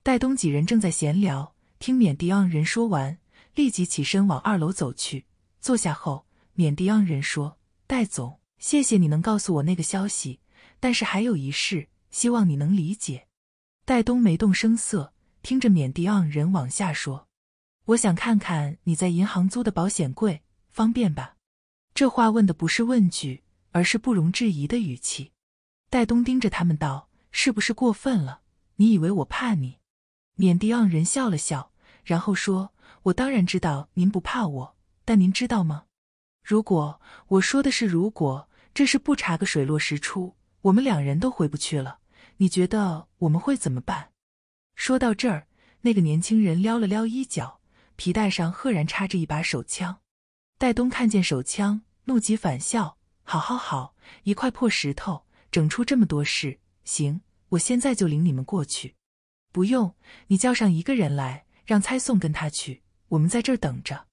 戴东几人正在闲聊。听缅迪昂人说完，立即起身往二楼走去。坐下后，缅迪昂人说：“戴总，谢谢你能告诉我那个消息，但是还有一事，希望你能理解。”戴东没动声色，听着缅迪昂人往下说：“我想看看你在银行租的保险柜，方便吧？”这话问的不是问句，而是不容置疑的语气。戴东盯着他们道：“是不是过分了？你以为我怕你？”缅迪昂人笑了笑，然后说：“我当然知道您不怕我，但您知道吗？如果我说的是如果，这事不查个水落石出，我们两人都回不去了。你觉得我们会怎么办？”说到这儿，那个年轻人撩了撩衣角，皮带上赫然插着一把手枪。戴东看见手枪，怒极反笑：“好好好，一块破石头，整出这么多事，行，我现在就领你们过去。”不用，你叫上一个人来，让猜送跟他去，我们在这儿等着。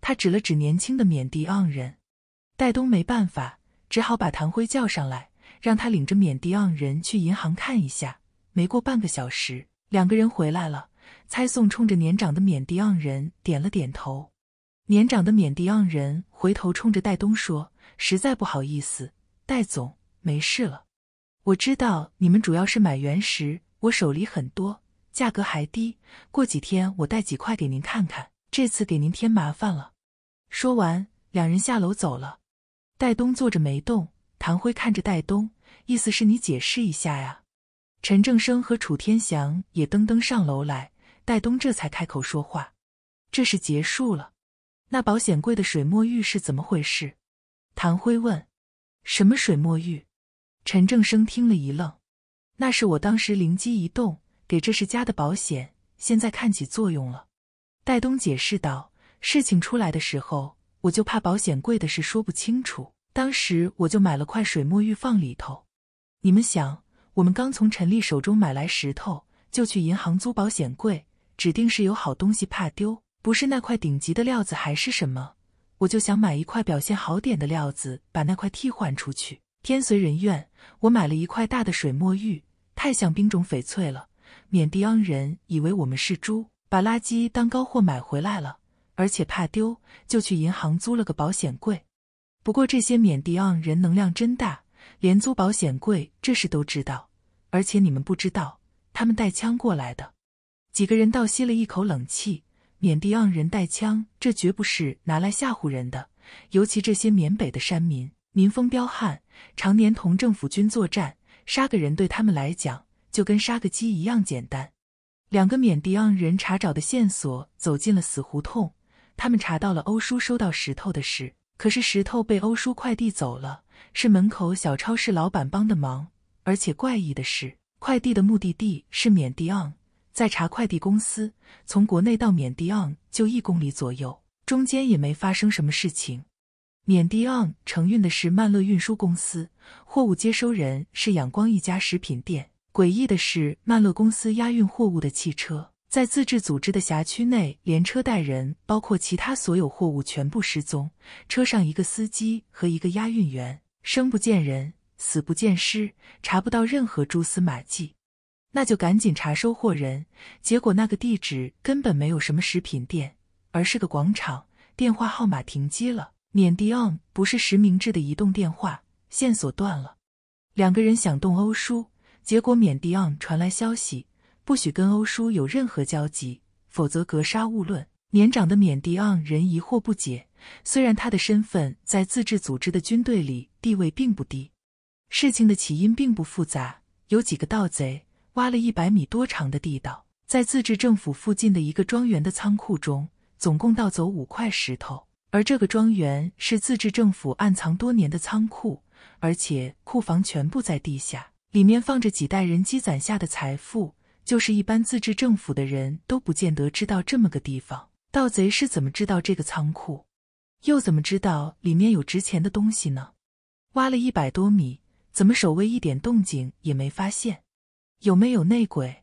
他指了指年轻的缅迪昂人。戴东没办法，只好把谭辉叫上来，让他领着缅迪昂人去银行看一下。没过半个小时，两个人回来了。猜送冲着年长的缅迪昂人点了点头。年长的缅迪昂人回头冲着戴东说：“实在不好意思，戴总，没事了。我知道你们主要是买原石。”我手里很多，价格还低，过几天我带几块给您看看。这次给您添麻烦了。说完，两人下楼走了。戴东坐着没动，谭辉看着戴东，意思是你解释一下呀。陈正生和楚天祥也噔噔上楼来，戴东这才开口说话：“这是结束了。那保险柜的水墨玉是怎么回事？”唐辉问：“什么水墨玉？”陈正生听了一愣。那是我当时灵机一动给这是家的保险，现在看起作用了。戴东解释道：“事情出来的时候，我就怕保险柜的事说不清楚，当时我就买了块水墨玉放里头。你们想，我们刚从陈丽手中买来石头，就去银行租保险柜，指定是有好东西怕丢，不是那块顶级的料子还是什么？我就想买一块表现好点的料子，把那块替换出去。天随人愿，我买了一块大的水墨玉。”太像冰种翡翠了，缅迪昂人以为我们是猪，把垃圾当高货买回来了，而且怕丢，就去银行租了个保险柜。不过这些缅迪昂人能量真大，连租保险柜这事都知道。而且你们不知道，他们带枪过来的。几个人倒吸了一口冷气，缅迪昂人带枪，这绝不是拿来吓唬人的。尤其这些缅北的山民，民风彪悍，常年同政府军作战。杀个人对他们来讲就跟杀个鸡一样简单。两个缅迪昂人查找的线索走进了死胡同，他们查到了欧叔收到石头的事，可是石头被欧叔快递走了，是门口小超市老板帮的忙。而且怪异的是，快递的目的地是缅迪昂，在查快递公司，从国内到缅迪昂就一公里左右，中间也没发生什么事情。缅甸昂承运的是曼乐运输公司，货物接收人是仰光一家食品店。诡异的是，曼乐公司押运货物的汽车在自治组织的辖区内，连车带人，包括其他所有货物全部失踪。车上一个司机和一个押运员，生不见人，死不见尸，查不到任何蛛丝马迹。那就赶紧查收货人，结果那个地址根本没有什么食品店，而是个广场，电话号码停机了。缅迪昂不是实名制的移动电话，线索断了。两个人想动欧叔，结果缅迪昂传来消息：不许跟欧叔有任何交集，否则格杀勿论。年长的缅迪昂人疑惑不解，虽然他的身份在自治组织的军队里地位并不低。事情的起因并不复杂，有几个盗贼挖了一百米多长的地道，在自治政府附近的一个庄园的仓库中，总共盗走五块石头。而这个庄园是自治政府暗藏多年的仓库，而且库房全部在地下，里面放着几代人积攒下的财富。就是一般自治政府的人都不见得知道这么个地方。盗贼是怎么知道这个仓库，又怎么知道里面有值钱的东西呢？挖了一百多米，怎么守卫一点动静也没发现？有没有内鬼？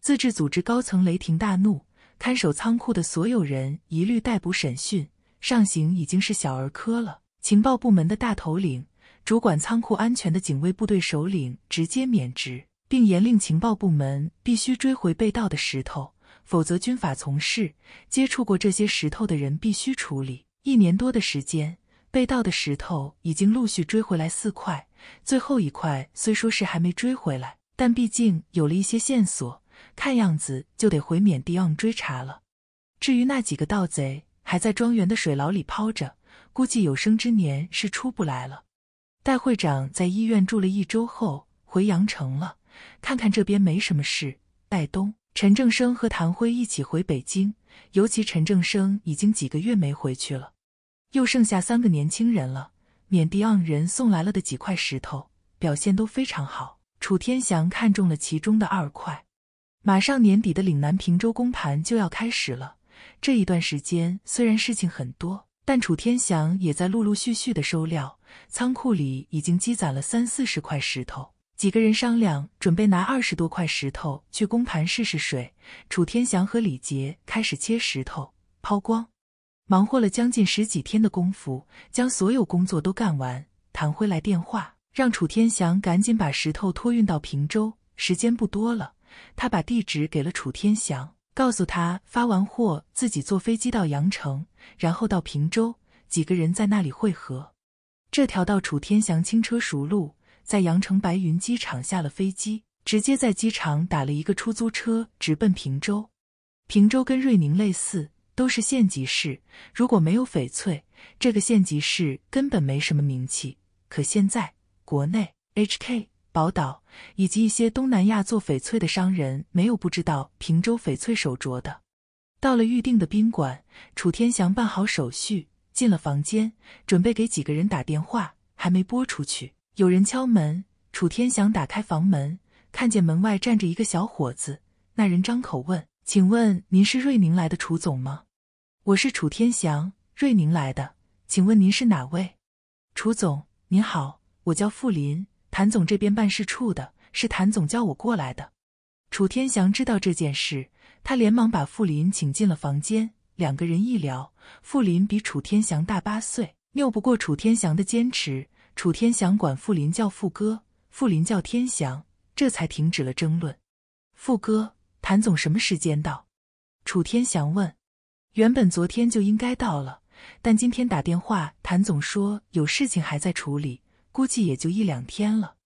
自治组织高层雷霆大怒，看守仓库的所有人一律逮捕审讯。上刑已经是小儿科了。情报部门的大头领，主管仓库安全的警卫部队首领直接免职，并严令情报部门必须追回被盗的石头，否则军法从事。接触过这些石头的人必须处理。一年多的时间，被盗的石头已经陆续追回来四块，最后一块虽说是还没追回来，但毕竟有了一些线索，看样子就得回缅甸追查了。至于那几个盗贼，还在庄园的水牢里泡着，估计有生之年是出不来了。戴会长在医院住了一周后回阳城了，看看这边没什么事。戴东、陈正生和谭辉一起回北京，尤其陈正生已经几个月没回去了，又剩下三个年轻人了。缅甸人送来了的几块石头，表现都非常好。楚天祥看中了其中的二块，马上年底的岭南平州公盘就要开始了。这一段时间虽然事情很多，但楚天祥也在陆陆续续的收料，仓库里已经积攒了三四十块石头。几个人商量，准备拿二十多块石头去公盘试试水。楚天祥和李杰开始切石头、抛光，忙活了将近十几天的功夫，将所有工作都干完。谭辉来电话，让楚天祥赶紧把石头托运到平州，时间不多了。他把地址给了楚天祥。告诉他发完货自己坐飞机到阳城，然后到平州，几个人在那里汇合。这条道楚天祥轻车熟路，在阳城白云机场下了飞机，直接在机场打了一个出租车，直奔平州。平州跟瑞宁类似，都是县级市。如果没有翡翠，这个县级市根本没什么名气。可现在，国内 HK。宝岛以及一些东南亚做翡翠的商人，没有不知道平洲翡翠手镯的。到了预定的宾馆，楚天祥办好手续，进了房间，准备给几个人打电话，还没拨出去，有人敲门。楚天祥打开房门，看见门外站着一个小伙子。那人张口问：“请问您是瑞宁来的楚总吗？”“我是楚天祥，瑞宁来的。请问您是哪位？”“楚总您好，我叫傅林。”谭总这边办事处的是谭总叫我过来的。楚天祥知道这件事，他连忙把傅林请进了房间。两个人一聊，傅林比楚天祥大八岁，拗不过楚天祥的坚持，楚天祥管傅林叫傅哥，傅林叫天祥，这才停止了争论。傅哥，谭总什么时间到？楚天祥问。原本昨天就应该到了，但今天打电话，谭总说有事情还在处理。估计也就一两天了。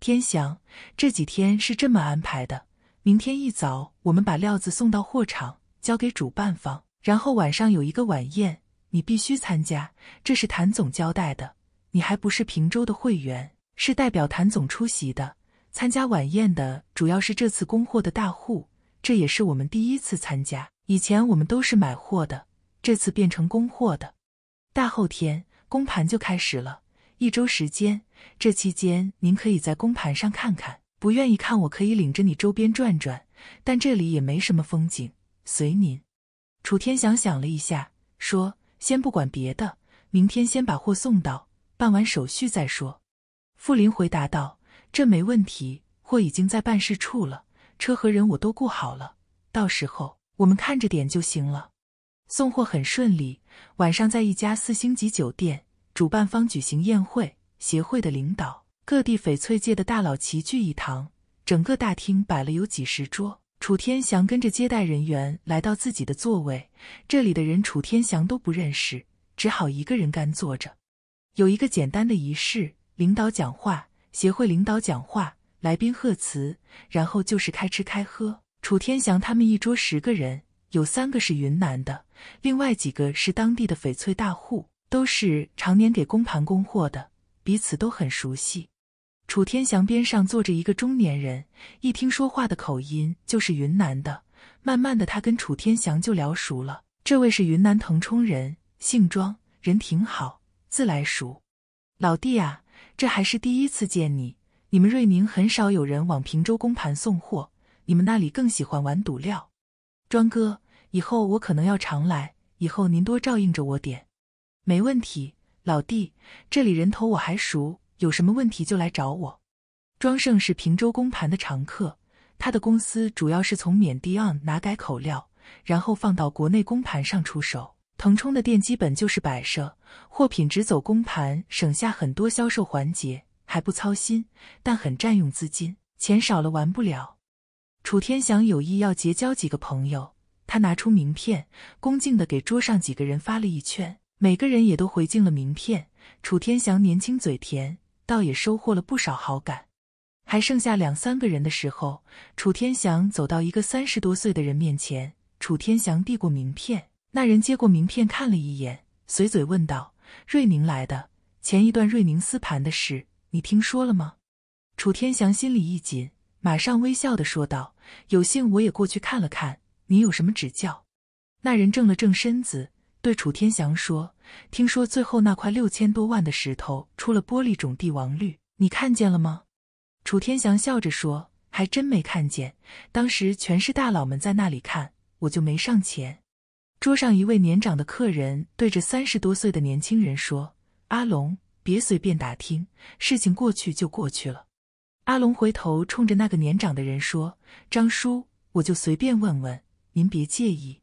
天祥，这几天是这么安排的：明天一早，我们把料子送到货场，交给主办方；然后晚上有一个晚宴，你必须参加。这是谭总交代的。你还不是平洲的会员，是代表谭总出席的。参加晚宴的主要是这次供货的大户，这也是我们第一次参加。以前我们都是买货的，这次变成供货的。大后天，公盘就开始了。一周时间，这期间您可以在公盘上看看，不愿意看我可以领着你周边转转，但这里也没什么风景，随您。楚天翔想了一下，说：“先不管别的，明天先把货送到，办完手续再说。”傅林回答道：“这没问题，货已经在办事处了，车和人我都雇好了，到时候我们看着点就行了。”送货很顺利，晚上在一家四星级酒店。主办方举行宴会，协会的领导、各地翡翠界的大佬齐聚一堂。整个大厅摆了有几十桌。楚天祥跟着接待人员来到自己的座位，这里的人楚天祥都不认识，只好一个人干坐着。有一个简单的仪式，领导讲话，协会领导讲话，来宾贺词，然后就是开吃开喝。楚天祥他们一桌十个人，有三个是云南的，另外几个是当地的翡翠大户。都是常年给公盘供货的，彼此都很熟悉。楚天祥边上坐着一个中年人，一听说话的口音就是云南的。慢慢的，他跟楚天祥就聊熟了。这位是云南腾冲人，姓庄，人挺好，自来熟。老弟啊，这还是第一次见你。你们瑞宁很少有人往平州公盘送货，你们那里更喜欢玩赌料。庄哥，以后我可能要常来，以后您多照应着我点。没问题，老弟，这里人头我还熟，有什么问题就来找我。庄胜是平洲公盘的常客，他的公司主要是从缅甸拿改口料，然后放到国内公盘上出手。腾冲的店基本就是摆设，货品只走公盘，省下很多销售环节，还不操心，但很占用资金，钱少了玩不了。楚天祥有意要结交几个朋友，他拿出名片，恭敬地给桌上几个人发了一圈。每个人也都回敬了名片。楚天祥年轻嘴甜，倒也收获了不少好感。还剩下两三个人的时候，楚天祥走到一个三十多岁的人面前，楚天祥递过名片，那人接过名片看了一眼，随嘴问道：“瑞宁来的前一段瑞宁私盘的事，你听说了吗？”楚天祥心里一紧，马上微笑的说道：“有幸我也过去看了看，你有什么指教？”那人正了正身子。对楚天祥说：“听说最后那块六千多万的石头出了玻璃种帝王绿，你看见了吗？”楚天祥笑着说：“还真没看见，当时全是大佬们在那里看，我就没上前。”桌上一位年长的客人对着三十多岁的年轻人说：“阿龙，别随便打听，事情过去就过去了。”阿龙回头冲着那个年长的人说：“张叔，我就随便问问，您别介意。”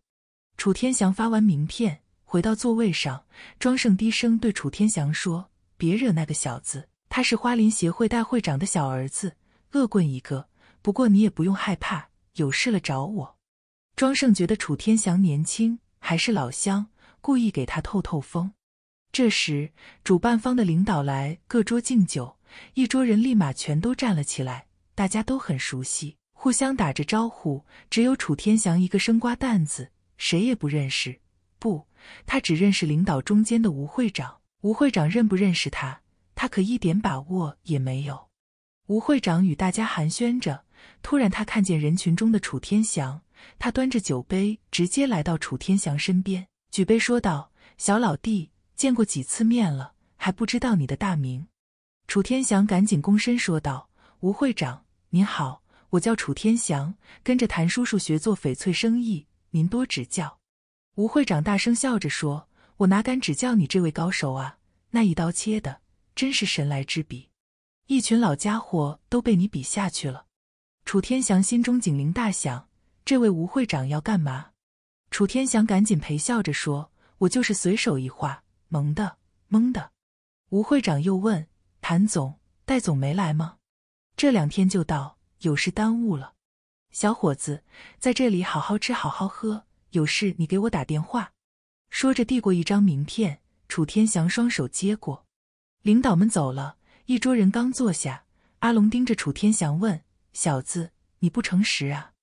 楚天祥发完名片。回到座位上，庄胜低声对楚天祥说：“别惹那个小子，他是花林协会大会长的小儿子，恶棍一个。不过你也不用害怕，有事了找我。”庄胜觉得楚天祥年轻，还是老乡，故意给他透透风。这时，主办方的领导来各桌敬酒，一桌人立马全都站了起来，大家都很熟悉，互相打着招呼，只有楚天祥一个生瓜蛋子，谁也不认识。不，他只认识领导中间的吴会长。吴会长认不认识他，他可一点把握也没有。吴会长与大家寒暄着，突然他看见人群中的楚天祥，他端着酒杯直接来到楚天祥身边，举杯说道：“小老弟，见过几次面了，还不知道你的大名。”楚天祥赶紧躬身说道：“吴会长您好，我叫楚天祥，跟着谭叔叔学做翡翠生意，您多指教。”吴会长大声笑着说：“我哪敢指教你这位高手啊！那一刀切的，真是神来之笔，一群老家伙都被你比下去了。”楚天祥心中警铃大响，这位吴会长要干嘛？楚天祥赶紧陪笑着说：“我就是随手一画，蒙的，蒙的。”吴会长又问：“谭总、戴总没来吗？这两天就到，有事耽误了。”小伙子，在这里好好吃，好好喝。有事你给我打电话，说着递过一张名片。楚天祥双手接过。领导们走了，一桌人刚坐下，阿龙盯着楚天祥问：“小子，你不诚实啊？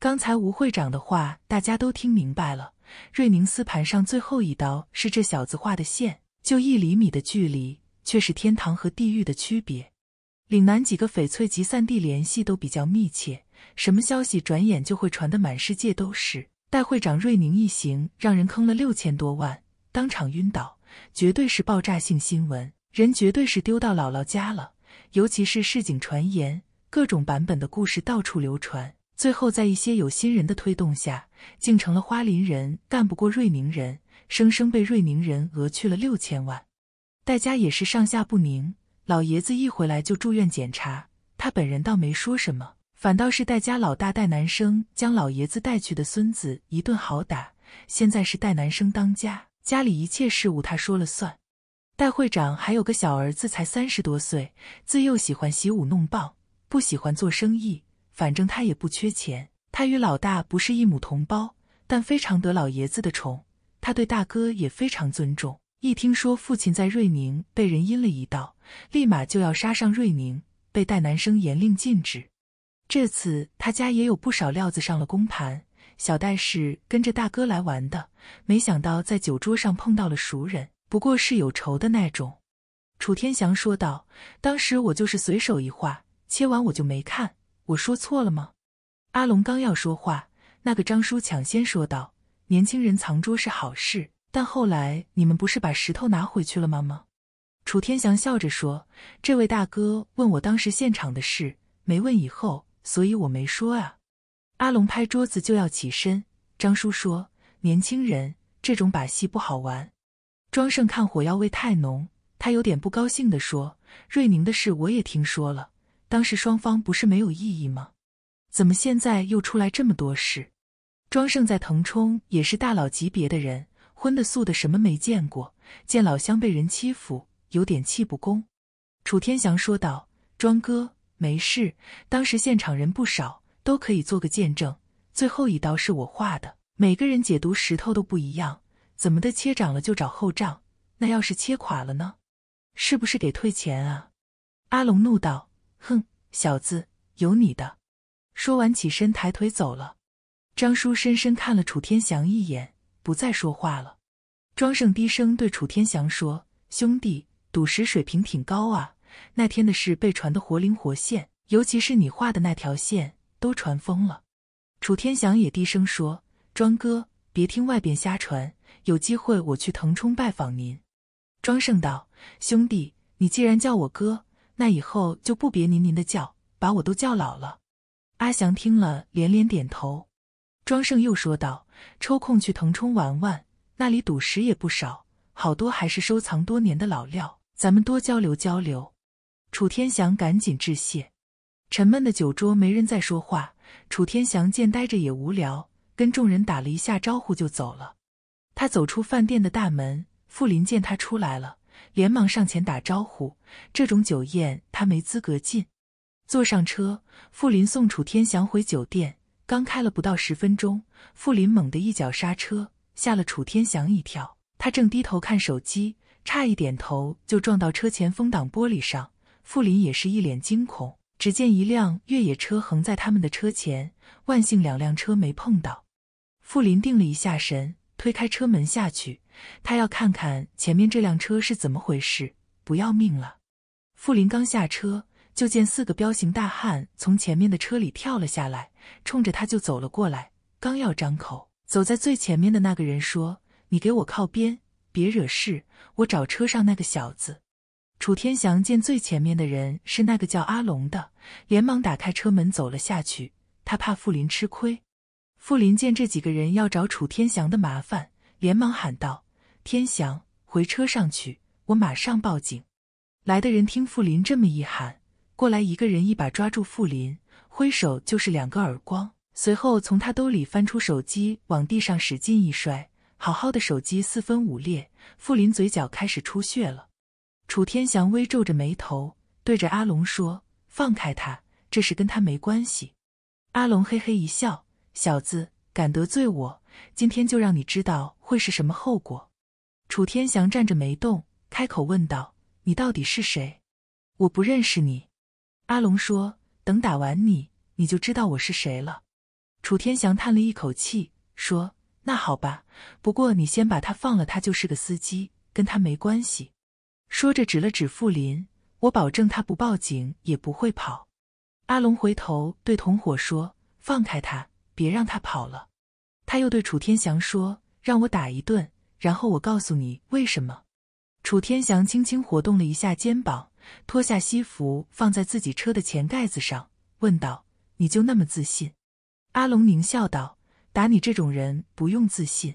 刚才吴会长的话，大家都听明白了。瑞宁斯盘上最后一刀是这小子画的线，就一厘米的距离，却是天堂和地狱的区别。岭南几个翡翠集散地联系都比较密切，什么消息转眼就会传得满世界都是。”戴会长瑞宁一行让人坑了六千多万，当场晕倒，绝对是爆炸性新闻，人绝对是丢到姥姥家了。尤其是市井传言，各种版本的故事到处流传，最后在一些有心人的推动下，竟成了花林人干不过瑞宁人，生生被瑞宁人讹去了六千万。戴家也是上下不宁，老爷子一回来就住院检查，他本人倒没说什么。反倒是戴家老大戴南生将老爷子带去的孙子一顿好打。现在是戴南生当家，家里一切事务他说了算。戴会长还有个小儿子，才三十多岁，自幼喜欢习武弄棒，不喜欢做生意。反正他也不缺钱。他与老大不是一母同胞，但非常得老爷子的宠。他对大哥也非常尊重。一听说父亲在瑞宁被人阴了一道，立马就要杀上瑞宁，被戴南生严令禁止。这次他家也有不少料子上了公盘。小戴是跟着大哥来玩的，没想到在酒桌上碰到了熟人，不过是有仇的那种。”楚天祥说道，“当时我就是随手一画，切完我就没看。我说错了吗？”阿龙刚要说话，那个张叔抢先说道：“年轻人藏桌是好事，但后来你们不是把石头拿回去了吗？”吗？楚天祥笑着说：“这位大哥问我当时现场的事，没问以后。”所以我没说啊，阿龙拍桌子就要起身。张叔说：“年轻人，这种把戏不好玩。”庄胜看火药味太浓，他有点不高兴的说：“瑞宁的事我也听说了，当时双方不是没有异议吗？怎么现在又出来这么多事？”庄胜在腾冲也是大佬级别的人，荤的素的什么没见过，见老乡被人欺负，有点气不公。”楚天祥说道：“庄哥。”没事，当时现场人不少，都可以做个见证。最后一刀是我画的，每个人解读石头都不一样。怎么的，切涨了就找后账？那要是切垮了呢？是不是得退钱啊？阿龙怒道：“哼，小子，有你的！”说完起身抬腿走了。张叔深深看了楚天祥一眼，不再说话了。庄胜低声对楚天祥说：“兄弟，赌石水平挺高啊。”那天的事被传得活灵活现，尤其是你画的那条线，都传疯了。楚天祥也低声说：“庄哥，别听外边瞎传。有机会我去腾冲拜访您。”庄胜道：“兄弟，你既然叫我哥，那以后就不别您您的叫，把我都叫老了。”阿祥听了连连点头。庄胜又说道：“抽空去腾冲玩玩，那里赌石也不少，好多还是收藏多年的老料，咱们多交流交流。”楚天祥赶紧致谢，沉闷的酒桌没人再说话。楚天祥见呆着也无聊，跟众人打了一下招呼就走了。他走出饭店的大门，傅林见他出来了，连忙上前打招呼。这种酒宴他没资格进。坐上车，傅林送楚天祥回酒店。刚开了不到十分钟，傅林猛地一脚刹车，吓了楚天祥一跳。他正低头看手机，差一点头就撞到车前风挡玻璃上。傅林也是一脸惊恐，只见一辆越野车横在他们的车前，万幸两辆车没碰到。傅林定了一下神，推开车门下去，他要看看前面这辆车是怎么回事，不要命了！傅林刚下车，就见四个彪形大汉从前面的车里跳了下来，冲着他就走了过来。刚要张口，走在最前面的那个人说：“你给我靠边，别惹事，我找车上那个小子。”楚天祥见最前面的人是那个叫阿龙的，连忙打开车门走了下去。他怕傅林吃亏。傅林见这几个人要找楚天祥的麻烦，连忙喊道：“天祥，回车上去，我马上报警。”来的人听傅林这么一喊，过来一个人一把抓住傅林，挥手就是两个耳光，随后从他兜里翻出手机，往地上使劲一摔，好好的手机四分五裂，傅林嘴角开始出血了。楚天祥微皱着眉头，对着阿龙说：“放开他，这事跟他没关系。”阿龙嘿嘿一笑：“小子，敢得罪我，今天就让你知道会是什么后果。”楚天祥站着没动，开口问道：“你到底是谁？我不认识你。”阿龙说：“等打完你，你就知道我是谁了。”楚天祥叹了一口气，说：“那好吧，不过你先把他放了，他就是个司机，跟他没关系。”说着，指了指傅林，我保证他不报警，也不会跑。阿龙回头对同伙说：“放开他，别让他跑了。”他又对楚天祥说：“让我打一顿，然后我告诉你为什么。”楚天祥轻轻活动了一下肩膀，脱下西服放在自己车的前盖子上，问道：“你就那么自信？”阿龙狞笑道：“打你这种人不用自信。”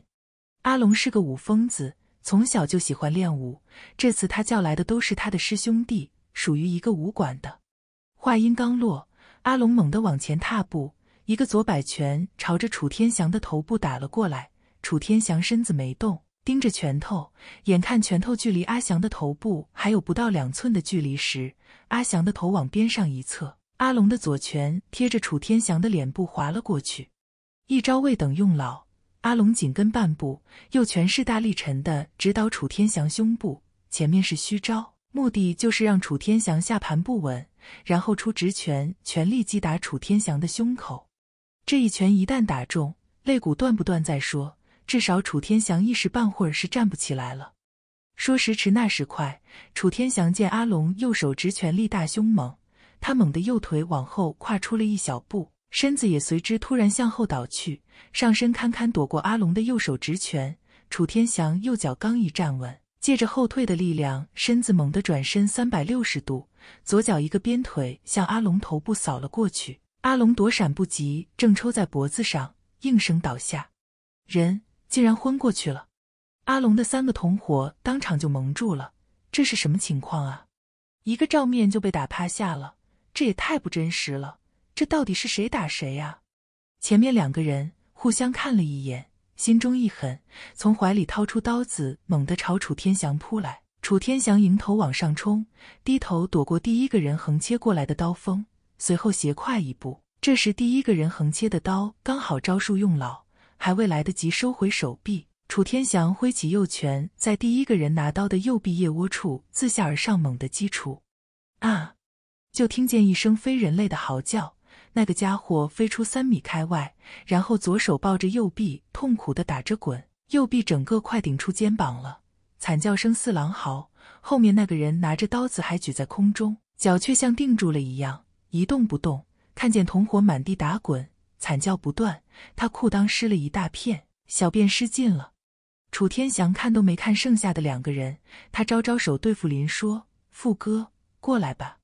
阿龙是个武疯子。从小就喜欢练武，这次他叫来的都是他的师兄弟，属于一个武馆的。话音刚落，阿龙猛地往前踏步，一个左摆拳朝着楚天祥的头部打了过来。楚天祥身子没动，盯着拳头，眼看拳头距离阿祥的头部还有不到两寸的距离时，阿祥的头往边上一侧，阿龙的左拳贴着楚天祥的脸部划了过去，一招未等用老。阿龙紧跟半步，右拳势大力沉的直捣楚天翔胸部，前面是虚招，目的就是让楚天翔下盘不稳，然后出直拳全力击打楚天翔的胸口。这一拳一旦打中，肋骨断不断再说，至少楚天翔一时半会儿是站不起来了。说时迟，那时快，楚天祥见阿龙右手直拳力大凶猛，他猛地右腿往后跨出了一小步。身子也随之突然向后倒去，上身堪堪躲过阿龙的右手直拳。楚天祥右脚刚一站稳，借着后退的力量，身子猛地转身三百六十度，左脚一个鞭腿向阿龙头部扫了过去。阿龙躲闪不及，正抽在脖子上，应声倒下，人竟然昏过去了。阿龙的三个同伙当场就蒙住了，这是什么情况啊？一个照面就被打趴下了，这也太不真实了。这到底是谁打谁呀？前面两个人互相看了一眼，心中一狠，从怀里掏出刀子，猛地朝楚天祥扑来。楚天祥迎头往上冲，低头躲过第一个人横切过来的刀锋，随后斜跨一步。这时，第一个人横切的刀刚好招数用老，还未来得及收回手臂，楚天祥挥起右拳，在第一个人拿刀的右臂腋窝处自下而上猛地击出。啊！就听见一声非人类的嚎叫。那个家伙飞出三米开外，然后左手抱着右臂，痛苦的打着滚，右臂整个快顶出肩膀了，惨叫声似狼嚎。后面那个人拿着刀子还举在空中，脚却像定住了一样，一动不动。看见同伙满地打滚，惨叫不断，他裤裆湿了一大片，小便失禁了。楚天祥看都没看剩下的两个人，他招招手，对付林说：“傅哥，过来吧。”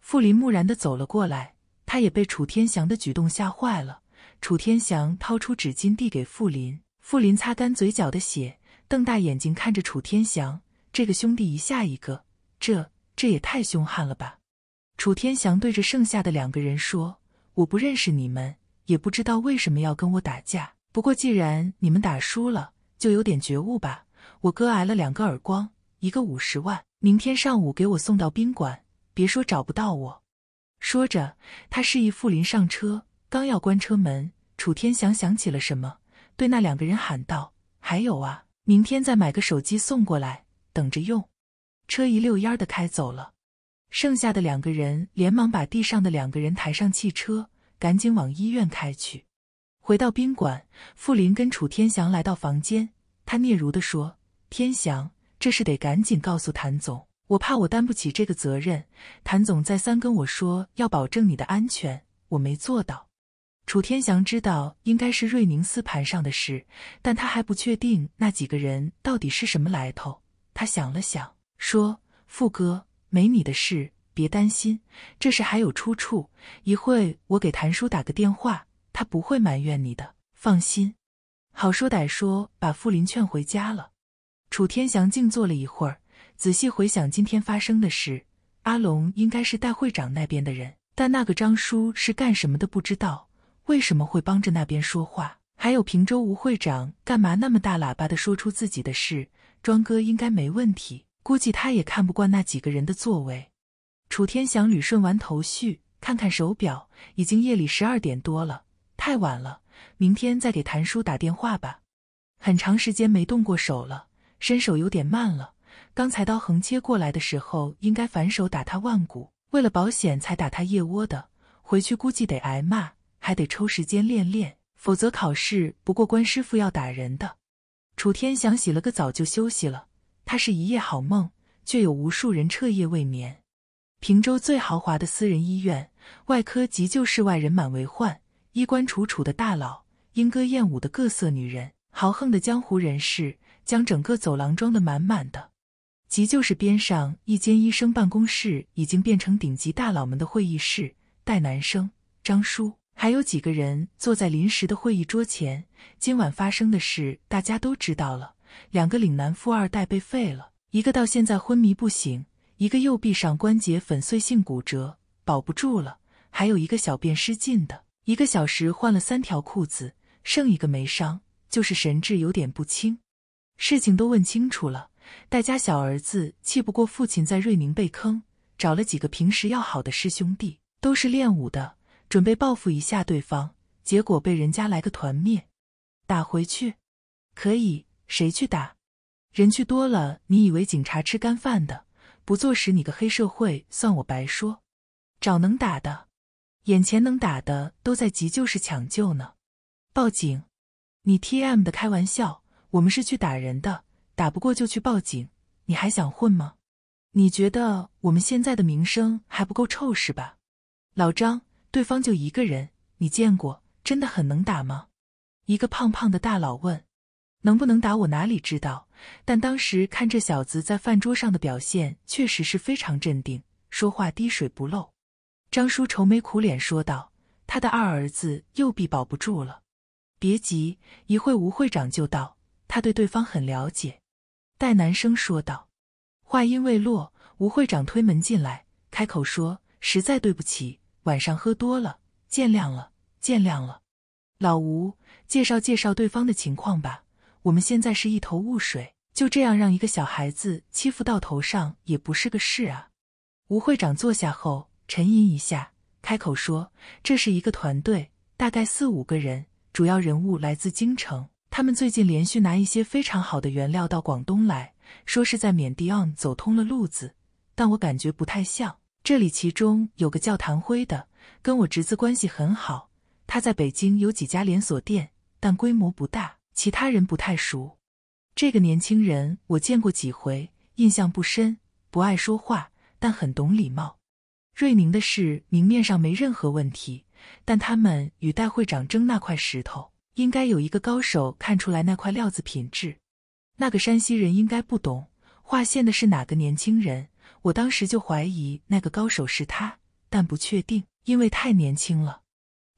傅林木然的走了过来。他也被楚天祥的举动吓坏了。楚天祥掏出纸巾递给傅林，傅林擦干嘴角的血，瞪大眼睛看着楚天祥。这个兄弟一下一个，这这也太凶悍了吧！楚天祥对着剩下的两个人说：“我不认识你们，也不知道为什么要跟我打架。不过既然你们打输了，就有点觉悟吧。我哥挨了两个耳光，一个五十万，明天上午给我送到宾馆，别说找不到我。”说着，他示意傅林上车，刚要关车门，楚天翔想起了什么，对那两个人喊道：“还有啊，明天再买个手机送过来，等着用。”车一溜烟的开走了，剩下的两个人连忙把地上的两个人抬上汽车，赶紧往医院开去。回到宾馆，傅林跟楚天翔来到房间，他嗫嚅的说：“天翔，这事得赶紧告诉谭总。”我怕我担不起这个责任，谭总再三跟我说要保证你的安全，我没做到。楚天祥知道应该是瑞宁私盘上的事，但他还不确定那几个人到底是什么来头。他想了想，说：“傅哥，没你的事，别担心，这事还有出处。一会我给谭叔打个电话，他不会埋怨你的，放心。”好说歹说，把傅林劝回家了。楚天祥静坐了一会儿。仔细回想今天发生的事，阿龙应该是戴会长那边的人，但那个张叔是干什么的不知道，为什么会帮着那边说话？还有平州吴会长干嘛那么大喇叭的说出自己的事？庄哥应该没问题，估计他也看不惯那几个人的作为。楚天祥捋顺完头绪，看看手表，已经夜里十二点多了，太晚了，明天再给谭叔打电话吧。很长时间没动过手了，伸手有点慢了。刚才刀横切过来的时候，应该反手打他腕骨，为了保险才打他腋窝的。回去估计得挨骂，还得抽时间练练，否则考试不过关，师傅要打人的。楚天想洗了个澡就休息了，他是一夜好梦，却有无数人彻夜未眠。平州最豪华的私人医院外科急救室外人满为患，衣冠楚楚的大佬，莺歌燕舞的各色女人，豪横的江湖人士，将整个走廊装得满满的。急救室边上一间医生办公室已经变成顶级大佬们的会议室。戴南生、张叔还有几个人坐在临时的会议桌前。今晚发生的事大家都知道了。两个岭南富二代被废了，一个到现在昏迷不醒，一个右臂上关节粉碎性骨折，保不住了。还有一个小便失禁的，一个小时换了三条裤子，剩一个没伤，就是神志有点不清。事情都问清楚了。戴家小儿子气不过父亲在瑞宁被坑，找了几个平时要好的师兄弟，都是练武的，准备报复一下对方。结果被人家来个团灭。打回去，可以。谁去打？人去多了，你以为警察吃干饭的？不坐实你个黑社会，算我白说。找能打的。眼前能打的都在急救室抢救呢。报警！你 T M 的开玩笑？我们是去打人的。打不过就去报警，你还想混吗？你觉得我们现在的名声还不够臭是吧？老张，对方就一个人，你见过，真的很能打吗？一个胖胖的大佬问。能不能打我哪里知道，但当时看这小子在饭桌上的表现，确实是非常镇定，说话滴水不漏。张叔愁眉苦脸说道：“他的二儿子右臂保不住了。”别急，一会吴会长就到，他对对方很了解。戴南生说道，话音未落，吴会长推门进来，开口说：“实在对不起，晚上喝多了，见谅了，见谅了。”老吴，介绍介绍对方的情况吧，我们现在是一头雾水，就这样让一个小孩子欺负到头上也不是个事啊。吴会长坐下后，沉吟一下，开口说：“这是一个团队，大概四五个人，主要人物来自京城。”他们最近连续拿一些非常好的原料到广东来，说是在缅甸走通了路子，但我感觉不太像。这里其中有个叫谭辉的，跟我侄子关系很好，他在北京有几家连锁店，但规模不大。其他人不太熟。这个年轻人我见过几回，印象不深，不爱说话，但很懂礼貌。瑞宁的事明面上没任何问题，但他们与戴会长争那块石头。应该有一个高手看出来那块料子品质，那个山西人应该不懂。划线的是哪个年轻人？我当时就怀疑那个高手是他，但不确定，因为太年轻了。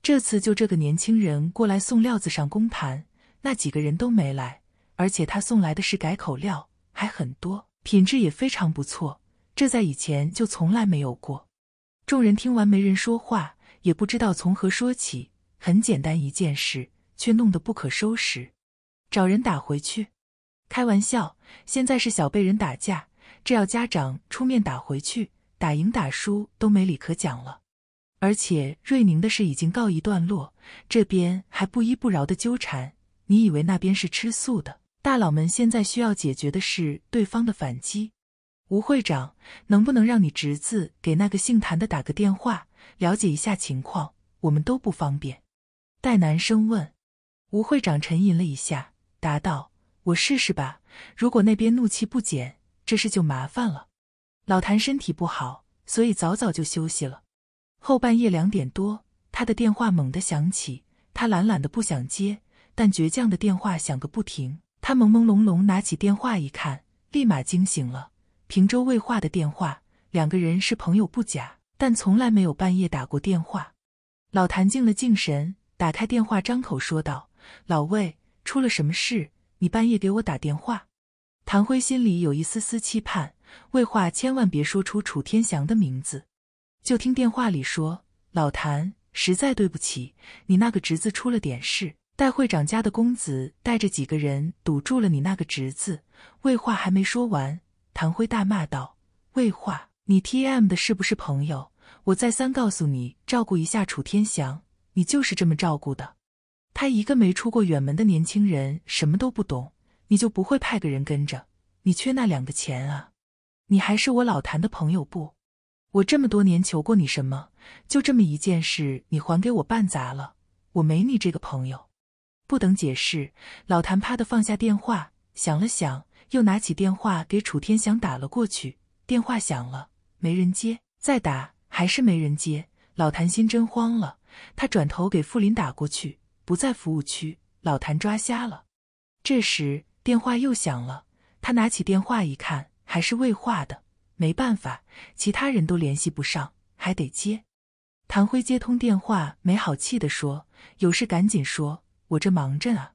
这次就这个年轻人过来送料子上公盘，那几个人都没来，而且他送来的是改口料，还很多，品质也非常不错，这在以前就从来没有过。众人听完没人说话，也不知道从何说起。很简单一件事。却弄得不可收拾，找人打回去？开玩笑，现在是小辈人打架，这要家长出面打回去，打赢打输都没理可讲了。而且瑞宁的事已经告一段落，这边还不依不饶的纠缠，你以为那边是吃素的？大佬们现在需要解决的是对方的反击。吴会长，能不能让你侄子给那个姓谭的打个电话，了解一下情况？我们都不方便。戴南生问。吴会长沉吟了一下，答道：“我试试吧。如果那边怒气不减，这事就麻烦了。”老谭身体不好，所以早早就休息了。后半夜两点多，他的电话猛地响起，他懒懒的不想接，但倔强的电话响个不停。他朦朦胧胧拿起电话一看，立马惊醒了。平洲未化的电话，两个人是朋友不假，但从来没有半夜打过电话。老谭静了静神，打开电话，张口说道。老魏，出了什么事？你半夜给我打电话。谭辉心里有一丝丝期盼，魏化千万别说出楚天祥的名字。就听电话里说：“老谭，实在对不起，你那个侄子出了点事，戴会长家的公子带着几个人堵住了你那个侄子。”魏化还没说完，谭辉大骂道：“魏化，你 T M 的是不是朋友？我再三告诉你，照顾一下楚天祥，你就是这么照顾的。”他一个没出过远门的年轻人，什么都不懂，你就不会派个人跟着？你缺那两个钱啊？你还是我老谭的朋友不？我这么多年求过你什么？就这么一件事，你还给我办砸了？我没你这个朋友！不等解释，老谭啪的放下电话，想了想，又拿起电话给楚天翔打了过去。电话响了，没人接；再打，还是没人接。老谭心真慌了，他转头给傅林打过去。不在服务区，老谭抓瞎了。这时电话又响了，他拿起电话一看，还是魏化的。没办法，其他人都联系不上，还得接。谭辉接通电话，没好气的说：“有事赶紧说，我这忙着呢。”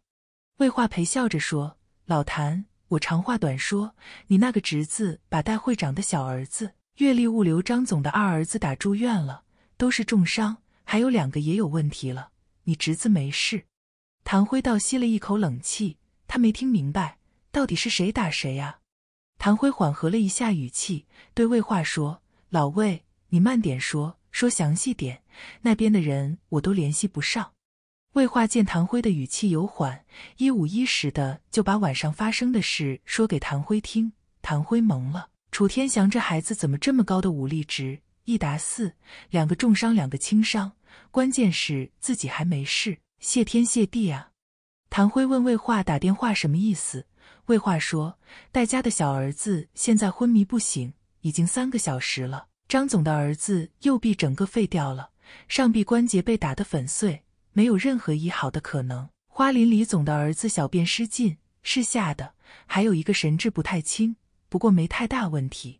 魏化陪笑着说：“老谭，我长话短说，你那个侄子把戴会长的小儿子、月利物流张总的二儿子打住院了，都是重伤，还有两个也有问题了。”你侄子没事，谭辉倒吸了一口冷气，他没听明白，到底是谁打谁呀？谭辉缓和了一下语气，对魏化说：“老魏，你慢点说，说详细点。那边的人我都联系不上。”魏化见谭辉的语气有缓，一五一十的就把晚上发生的事说给谭辉听。谭辉懵了，楚天祥这孩子怎么这么高的武力值？一打四，两个重伤，两个轻伤。关键是自己还没事，谢天谢地啊！谭辉问魏化打电话什么意思？魏化说：戴家的小儿子现在昏迷不醒，已经三个小时了。张总的儿子右臂整个废掉了，上臂关节被打得粉碎，没有任何医好的可能。花林李总的儿子小便失禁，是吓的。还有一个神志不太清，不过没太大问题。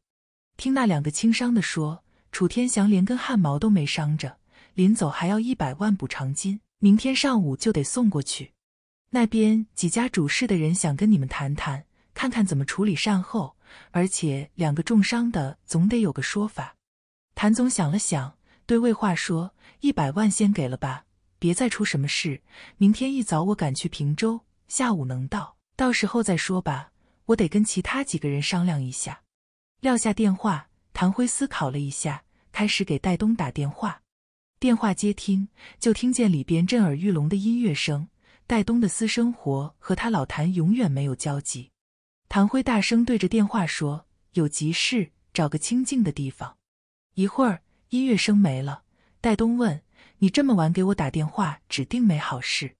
听那两个轻伤的说，楚天祥连根汗毛都没伤着。临走还要一百万补偿金，明天上午就得送过去。那边几家主事的人想跟你们谈谈，看看怎么处理善后，而且两个重伤的总得有个说法。谭总想了想，对魏华说：“一百万先给了吧，别再出什么事。明天一早我赶去平州，下午能到，到时候再说吧。我得跟其他几个人商量一下。”撂下电话，谭辉思考了一下，开始给戴东打电话。电话接听，就听见里边震耳欲聋的音乐声。戴东的私生活和他老谭永远没有交集。谭辉大声对着电话说：“有急事，找个清静的地方。”一会儿，音乐声没了。戴东问：“你这么晚给我打电话，指定没好事。”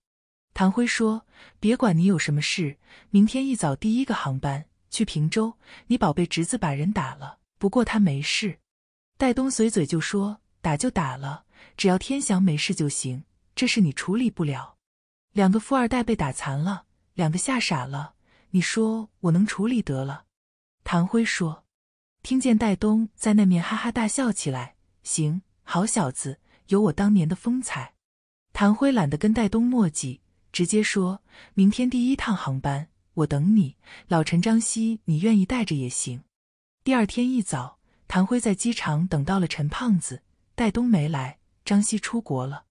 谭辉说：“别管你有什么事，明天一早第一个航班去平州。你宝贝侄子把人打了，不过他没事。”戴东随嘴就说：“打就打了。”只要天祥没事就行，这事你处理不了。两个富二代被打残了，两个吓傻了，你说我能处理得了？谭辉说，听见戴东在那面哈哈大笑起来。行，好小子，有我当年的风采。谭辉懒得跟戴东墨迹，直接说：明天第一趟航班，我等你。老陈、张西，你愿意带着也行。第二天一早，谭辉在机场等到了陈胖子，戴东没来。张希出国了。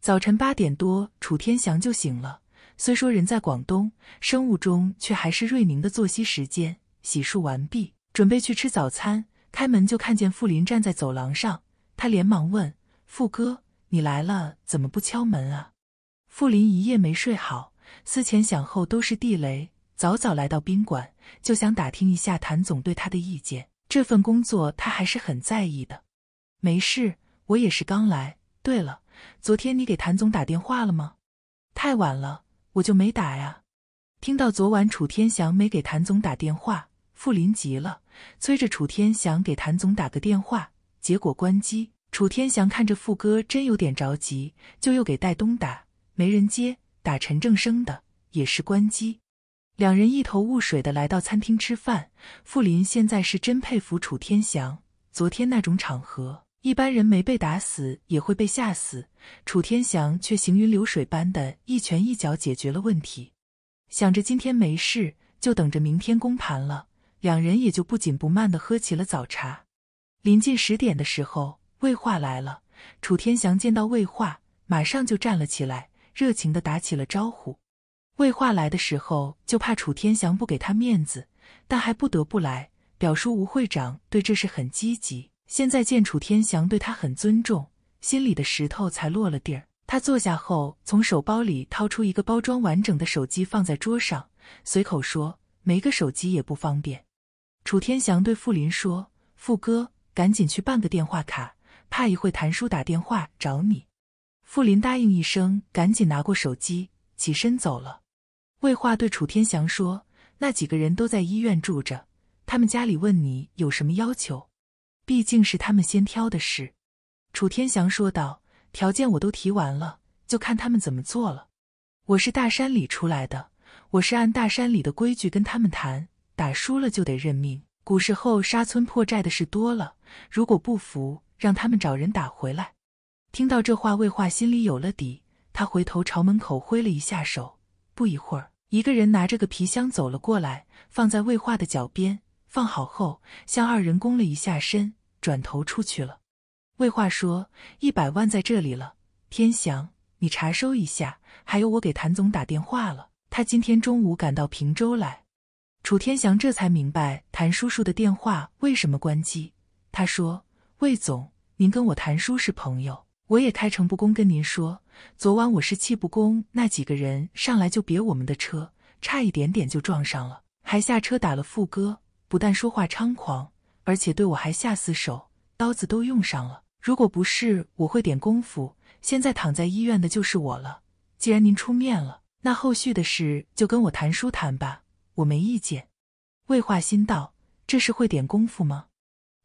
早晨八点多，楚天祥就醒了。虽说人在广东，生物钟却还是瑞宁的作息时间。洗漱完毕，准备去吃早餐，开门就看见傅林站在走廊上。他连忙问：“傅哥，你来了，怎么不敲门啊？”傅林一夜没睡好，思前想后都是地雷，早早来到宾馆，就想打听一下谭总对他的意见。这份工作他还是很在意的。没事。我也是刚来。对了，昨天你给谭总打电话了吗？太晚了，我就没打呀。听到昨晚楚天祥没给谭总打电话，傅林急了，催着楚天祥给谭总打个电话，结果关机。楚天祥看着傅哥，真有点着急，就又给戴东打，没人接；打陈正生的也是关机。两人一头雾水的来到餐厅吃饭。傅林现在是真佩服楚天祥，昨天那种场合。一般人没被打死也会被吓死，楚天祥却行云流水般的一拳一脚解决了问题。想着今天没事，就等着明天公盘了，两人也就不紧不慢地喝起了早茶。临近十点的时候，魏化来了，楚天祥见到魏化，马上就站了起来，热情地打起了招呼。魏化来的时候就怕楚天祥不给他面子，但还不得不来。表叔吴会长对这事很积极。现在见楚天祥对他很尊重，心里的石头才落了地儿。他坐下后，从手包里掏出一个包装完整的手机，放在桌上，随口说：“没个手机也不方便。”楚天祥对傅林说：“傅哥，赶紧去办个电话卡，怕一会谭叔打电话找你。”傅林答应一声，赶紧拿过手机，起身走了。魏化对楚天祥说：“那几个人都在医院住着，他们家里问你有什么要求。”毕竟是他们先挑的事，楚天祥说道：“条件我都提完了，就看他们怎么做了。我是大山里出来的，我是按大山里的规矩跟他们谈，打输了就得认命。古时候杀村破寨的事多了，如果不服，让他们找人打回来。”听到这话，魏化心里有了底，他回头朝门口挥了一下手，不一会儿，一个人拿着个皮箱走了过来，放在魏化的脚边。放好后，向二人躬了一下身，转头出去了。魏华说：“一百万在这里了，天祥，你查收一下。还有，我给谭总打电话了，他今天中午赶到平州来。”楚天祥这才明白谭叔叔的电话为什么关机。他说：“魏总，您跟我谭叔是朋友，我也开诚布公跟您说，昨晚我是气不公，那几个人上来就别我们的车，差一点点就撞上了，还下车打了副歌。”不但说话猖狂，而且对我还下死手，刀子都用上了。如果不是我会点功夫，现在躺在医院的就是我了。既然您出面了，那后续的事就跟我谈叔谈吧，我没意见。魏化心道：“这是会点功夫吗？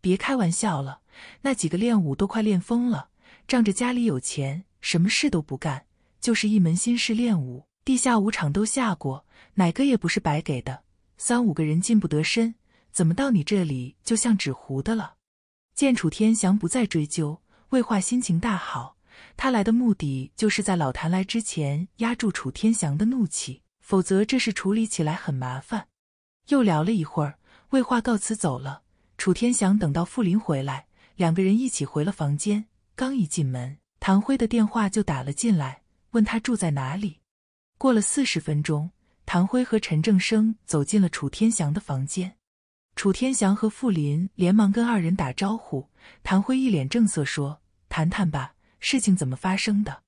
别开玩笑了，那几个练武都快练疯了，仗着家里有钱，什么事都不干，就是一门心事练武。地下武场都下过，哪个也不是白给的，三五个人进不得身。”怎么到你这里就像纸糊的了？见楚天祥不再追究，魏化心情大好。他来的目的就是在老谭来之前压住楚天祥的怒气，否则这事处理起来很麻烦。又聊了一会儿，魏化告辞走了。楚天祥等到傅林回来，两个人一起回了房间。刚一进门，唐辉的电话就打了进来，问他住在哪里。过了四十分钟，唐辉和陈正生走进了楚天祥的房间。楚天祥和傅林连忙跟二人打招呼。谭辉一脸正色说：“谈谈吧，事情怎么发生的？”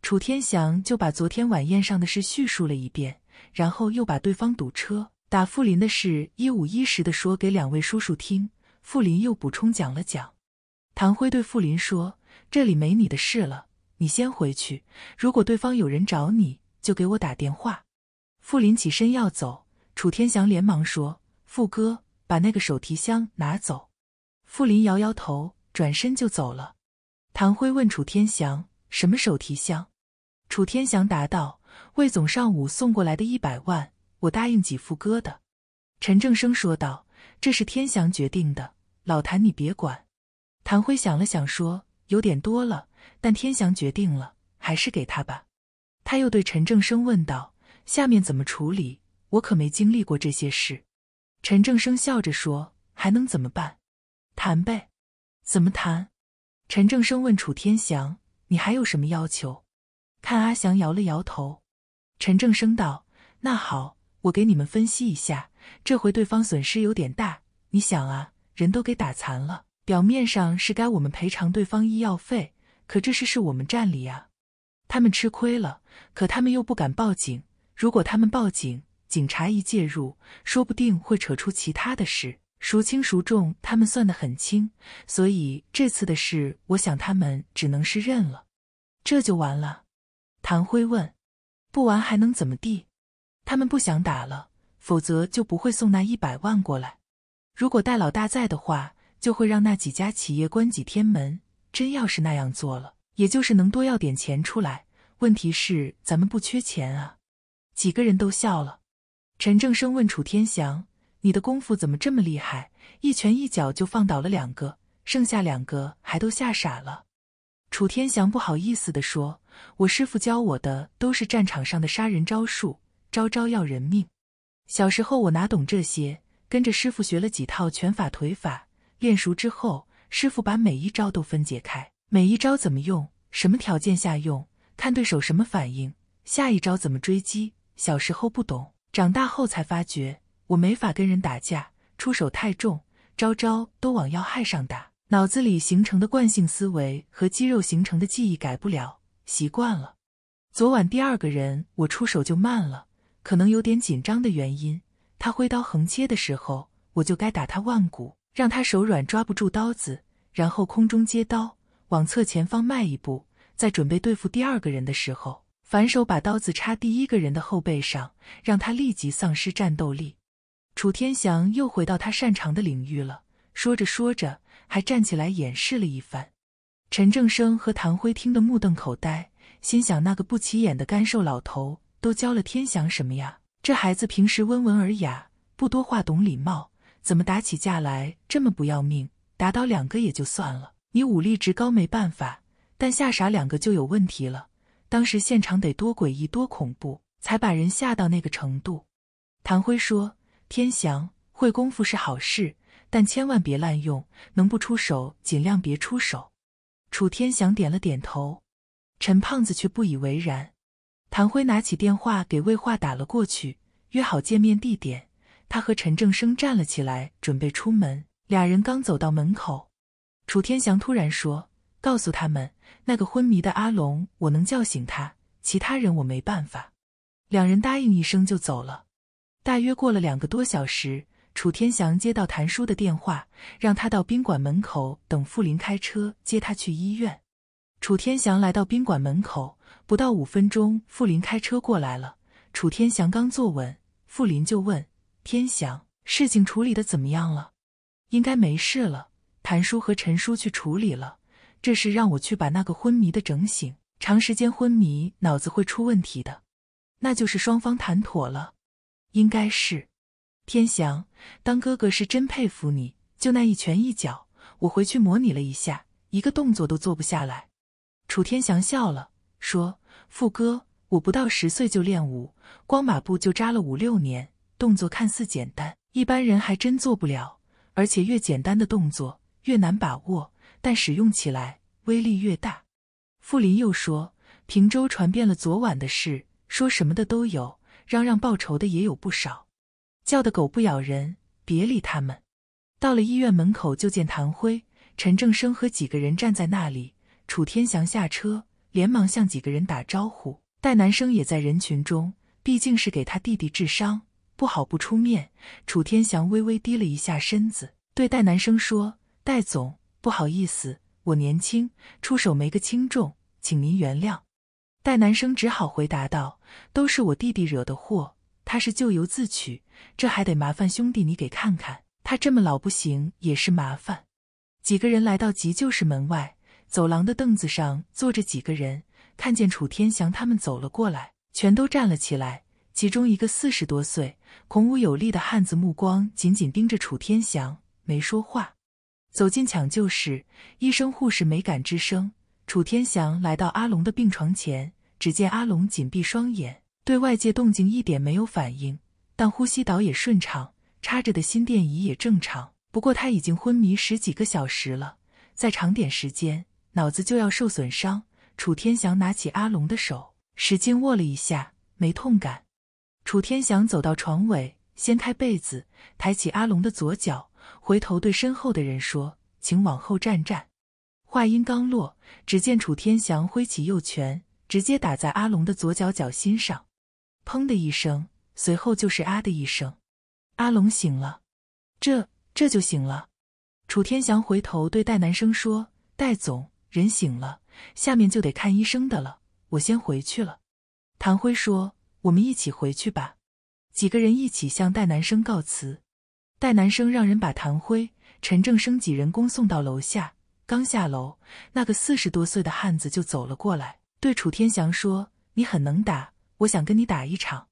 楚天祥就把昨天晚宴上的事叙述了一遍，然后又把对方堵车打傅林的事一五一十的说给两位叔叔听。傅林又补充讲了讲。谭辉对傅林说：“这里没你的事了，你先回去。如果对方有人找你，就给我打电话。”傅林起身要走，楚天祥连忙说：“傅哥。”把那个手提箱拿走，傅林摇摇头，转身就走了。谭辉问楚天祥：“什么手提箱？”楚天祥答道：“魏总上午送过来的一百万，我答应给傅哥的。”陈正生说道：“这是天祥决定的，老谭你别管。”谭辉想了想说：“有点多了，但天祥决定了，还是给他吧。”他又对陈正生问道：“下面怎么处理？我可没经历过这些事。”陈正生笑着说：“还能怎么办？谈呗，怎么谈？”陈正生问楚天祥：“你还有什么要求？”看阿祥摇了摇头。陈正生道：“那好，我给你们分析一下。这回对方损失有点大，你想啊，人都给打残了，表面上是该我们赔偿对方医药费，可这事是我们占理啊。他们吃亏了，可他们又不敢报警。如果他们报警……”警察一介入，说不定会扯出其他的事，孰轻孰重，他们算得很清，所以这次的事，我想他们只能是认了，这就完了。谭辉问：“不完还能怎么地？”他们不想打了，否则就不会送那一百万过来。如果戴老大在的话，就会让那几家企业关几天门。真要是那样做了，也就是能多要点钱出来。问题是咱们不缺钱啊。几个人都笑了。陈正生问楚天翔：“你的功夫怎么这么厉害？一拳一脚就放倒了两个，剩下两个还都吓傻了。”楚天翔不好意思地说：“我师傅教我的都是战场上的杀人招数，招招要人命。小时候我哪懂这些？跟着师傅学了几套拳法腿法，练熟之后，师傅把每一招都分解开，每一招怎么用，什么条件下用，看对手什么反应，下一招怎么追击。小时候不懂。”长大后才发觉，我没法跟人打架，出手太重，招招都往要害上打。脑子里形成的惯性思维和肌肉形成的记忆改不了，习惯了。昨晚第二个人，我出手就慢了，可能有点紧张的原因。他挥刀横切的时候，我就该打他腕骨，让他手软抓不住刀子，然后空中接刀，往侧前方迈一步，在准备对付第二个人的时候。反手把刀子插第一个人的后背上，让他立即丧失战斗力。楚天祥又回到他擅长的领域了。说着说着，还站起来演示了一番。陈正生和谭辉听得目瞪口呆，心想：那个不起眼的干瘦老头都教了天祥什么呀？这孩子平时温文尔雅，不多话，懂礼貌，怎么打起架来这么不要命？打倒两个也就算了，你武力值高没办法，但吓傻两个就有问题了。当时现场得多诡异、多恐怖，才把人吓到那个程度。谭辉说：“天祥会功夫是好事，但千万别滥用，能不出手尽量别出手。”楚天祥点了点头，陈胖子却不以为然。谭辉拿起电话给魏化打了过去，约好见面地点。他和陈正生站了起来，准备出门。俩人刚走到门口，楚天祥突然说。告诉他们，那个昏迷的阿龙我能叫醒他，其他人我没办法。两人答应一声就走了。大约过了两个多小时，楚天祥接到谭叔的电话，让他到宾馆门口等傅林开车接他去医院。楚天祥来到宾馆门口，不到五分钟，傅林开车过来了。楚天祥刚坐稳，傅林就问：“天祥，事情处理的怎么样了？”“应该没事了。”谭叔和陈叔去处理了。这是让我去把那个昏迷的整醒，长时间昏迷脑子会出问题的。那就是双方谈妥了，应该是。天翔，当哥哥是真佩服你，就那一拳一脚，我回去模拟了一下，一个动作都做不下来。楚天翔笑了，说：“傅哥，我不到十岁就练武，光马步就扎了五六年，动作看似简单，一般人还真做不了。而且越简单的动作越难把握。”但使用起来威力越大，傅林又说：“平州传遍了昨晚的事，说什么的都有，嚷嚷报仇的也有不少。叫的狗不咬人，别理他们。”到了医院门口，就见谭辉、陈正生和几个人站在那里。楚天祥下车，连忙向几个人打招呼。戴南生也在人群中，毕竟是给他弟弟治伤，不好不出面。楚天祥微微低了一下身子，对戴南生说：“戴总。”不好意思，我年轻，出手没个轻重，请您原谅。戴南生只好回答道：“都是我弟弟惹的祸，他是咎由自取，这还得麻烦兄弟你给看看，他这么老不行，也是麻烦。”几个人来到急救室门外，走廊的凳子上坐着几个人，看见楚天祥他们走了过来，全都站了起来。其中一个四十多岁、孔武有力的汉子，目光紧紧盯着楚天祥，没说话。走进抢救室，医生护士没敢吱声。楚天祥来到阿龙的病床前，只见阿龙紧闭双眼，对外界动静一点没有反应，但呼吸导也顺畅，插着的心电仪也正常。不过他已经昏迷十几个小时了，再长点时间，脑子就要受损伤。楚天祥拿起阿龙的手，使劲握了一下，没痛感。楚天祥走到床尾，掀开被子，抬起阿龙的左脚。回头对身后的人说：“请往后站站。”话音刚落，只见楚天祥挥起右拳，直接打在阿龙的左脚脚心上，“砰”的一声，随后就是“啊”的一声。阿龙醒了，这这就醒了。楚天翔回头对戴南生说：“戴总，人醒了，下面就得看医生的了。我先回去了。”谭辉说：“我们一起回去吧。”几个人一起向戴南生告辞。戴南生让人把谭辉、陈正生几人恭送到楼下。刚下楼，那个四十多岁的汉子就走了过来，对楚天祥说：“你很能打，我想跟你打一场。”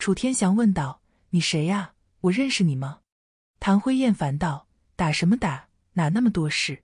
楚天祥问道：“你谁呀？我认识你吗？”谭辉厌烦道：“打什么打？哪那么多事！”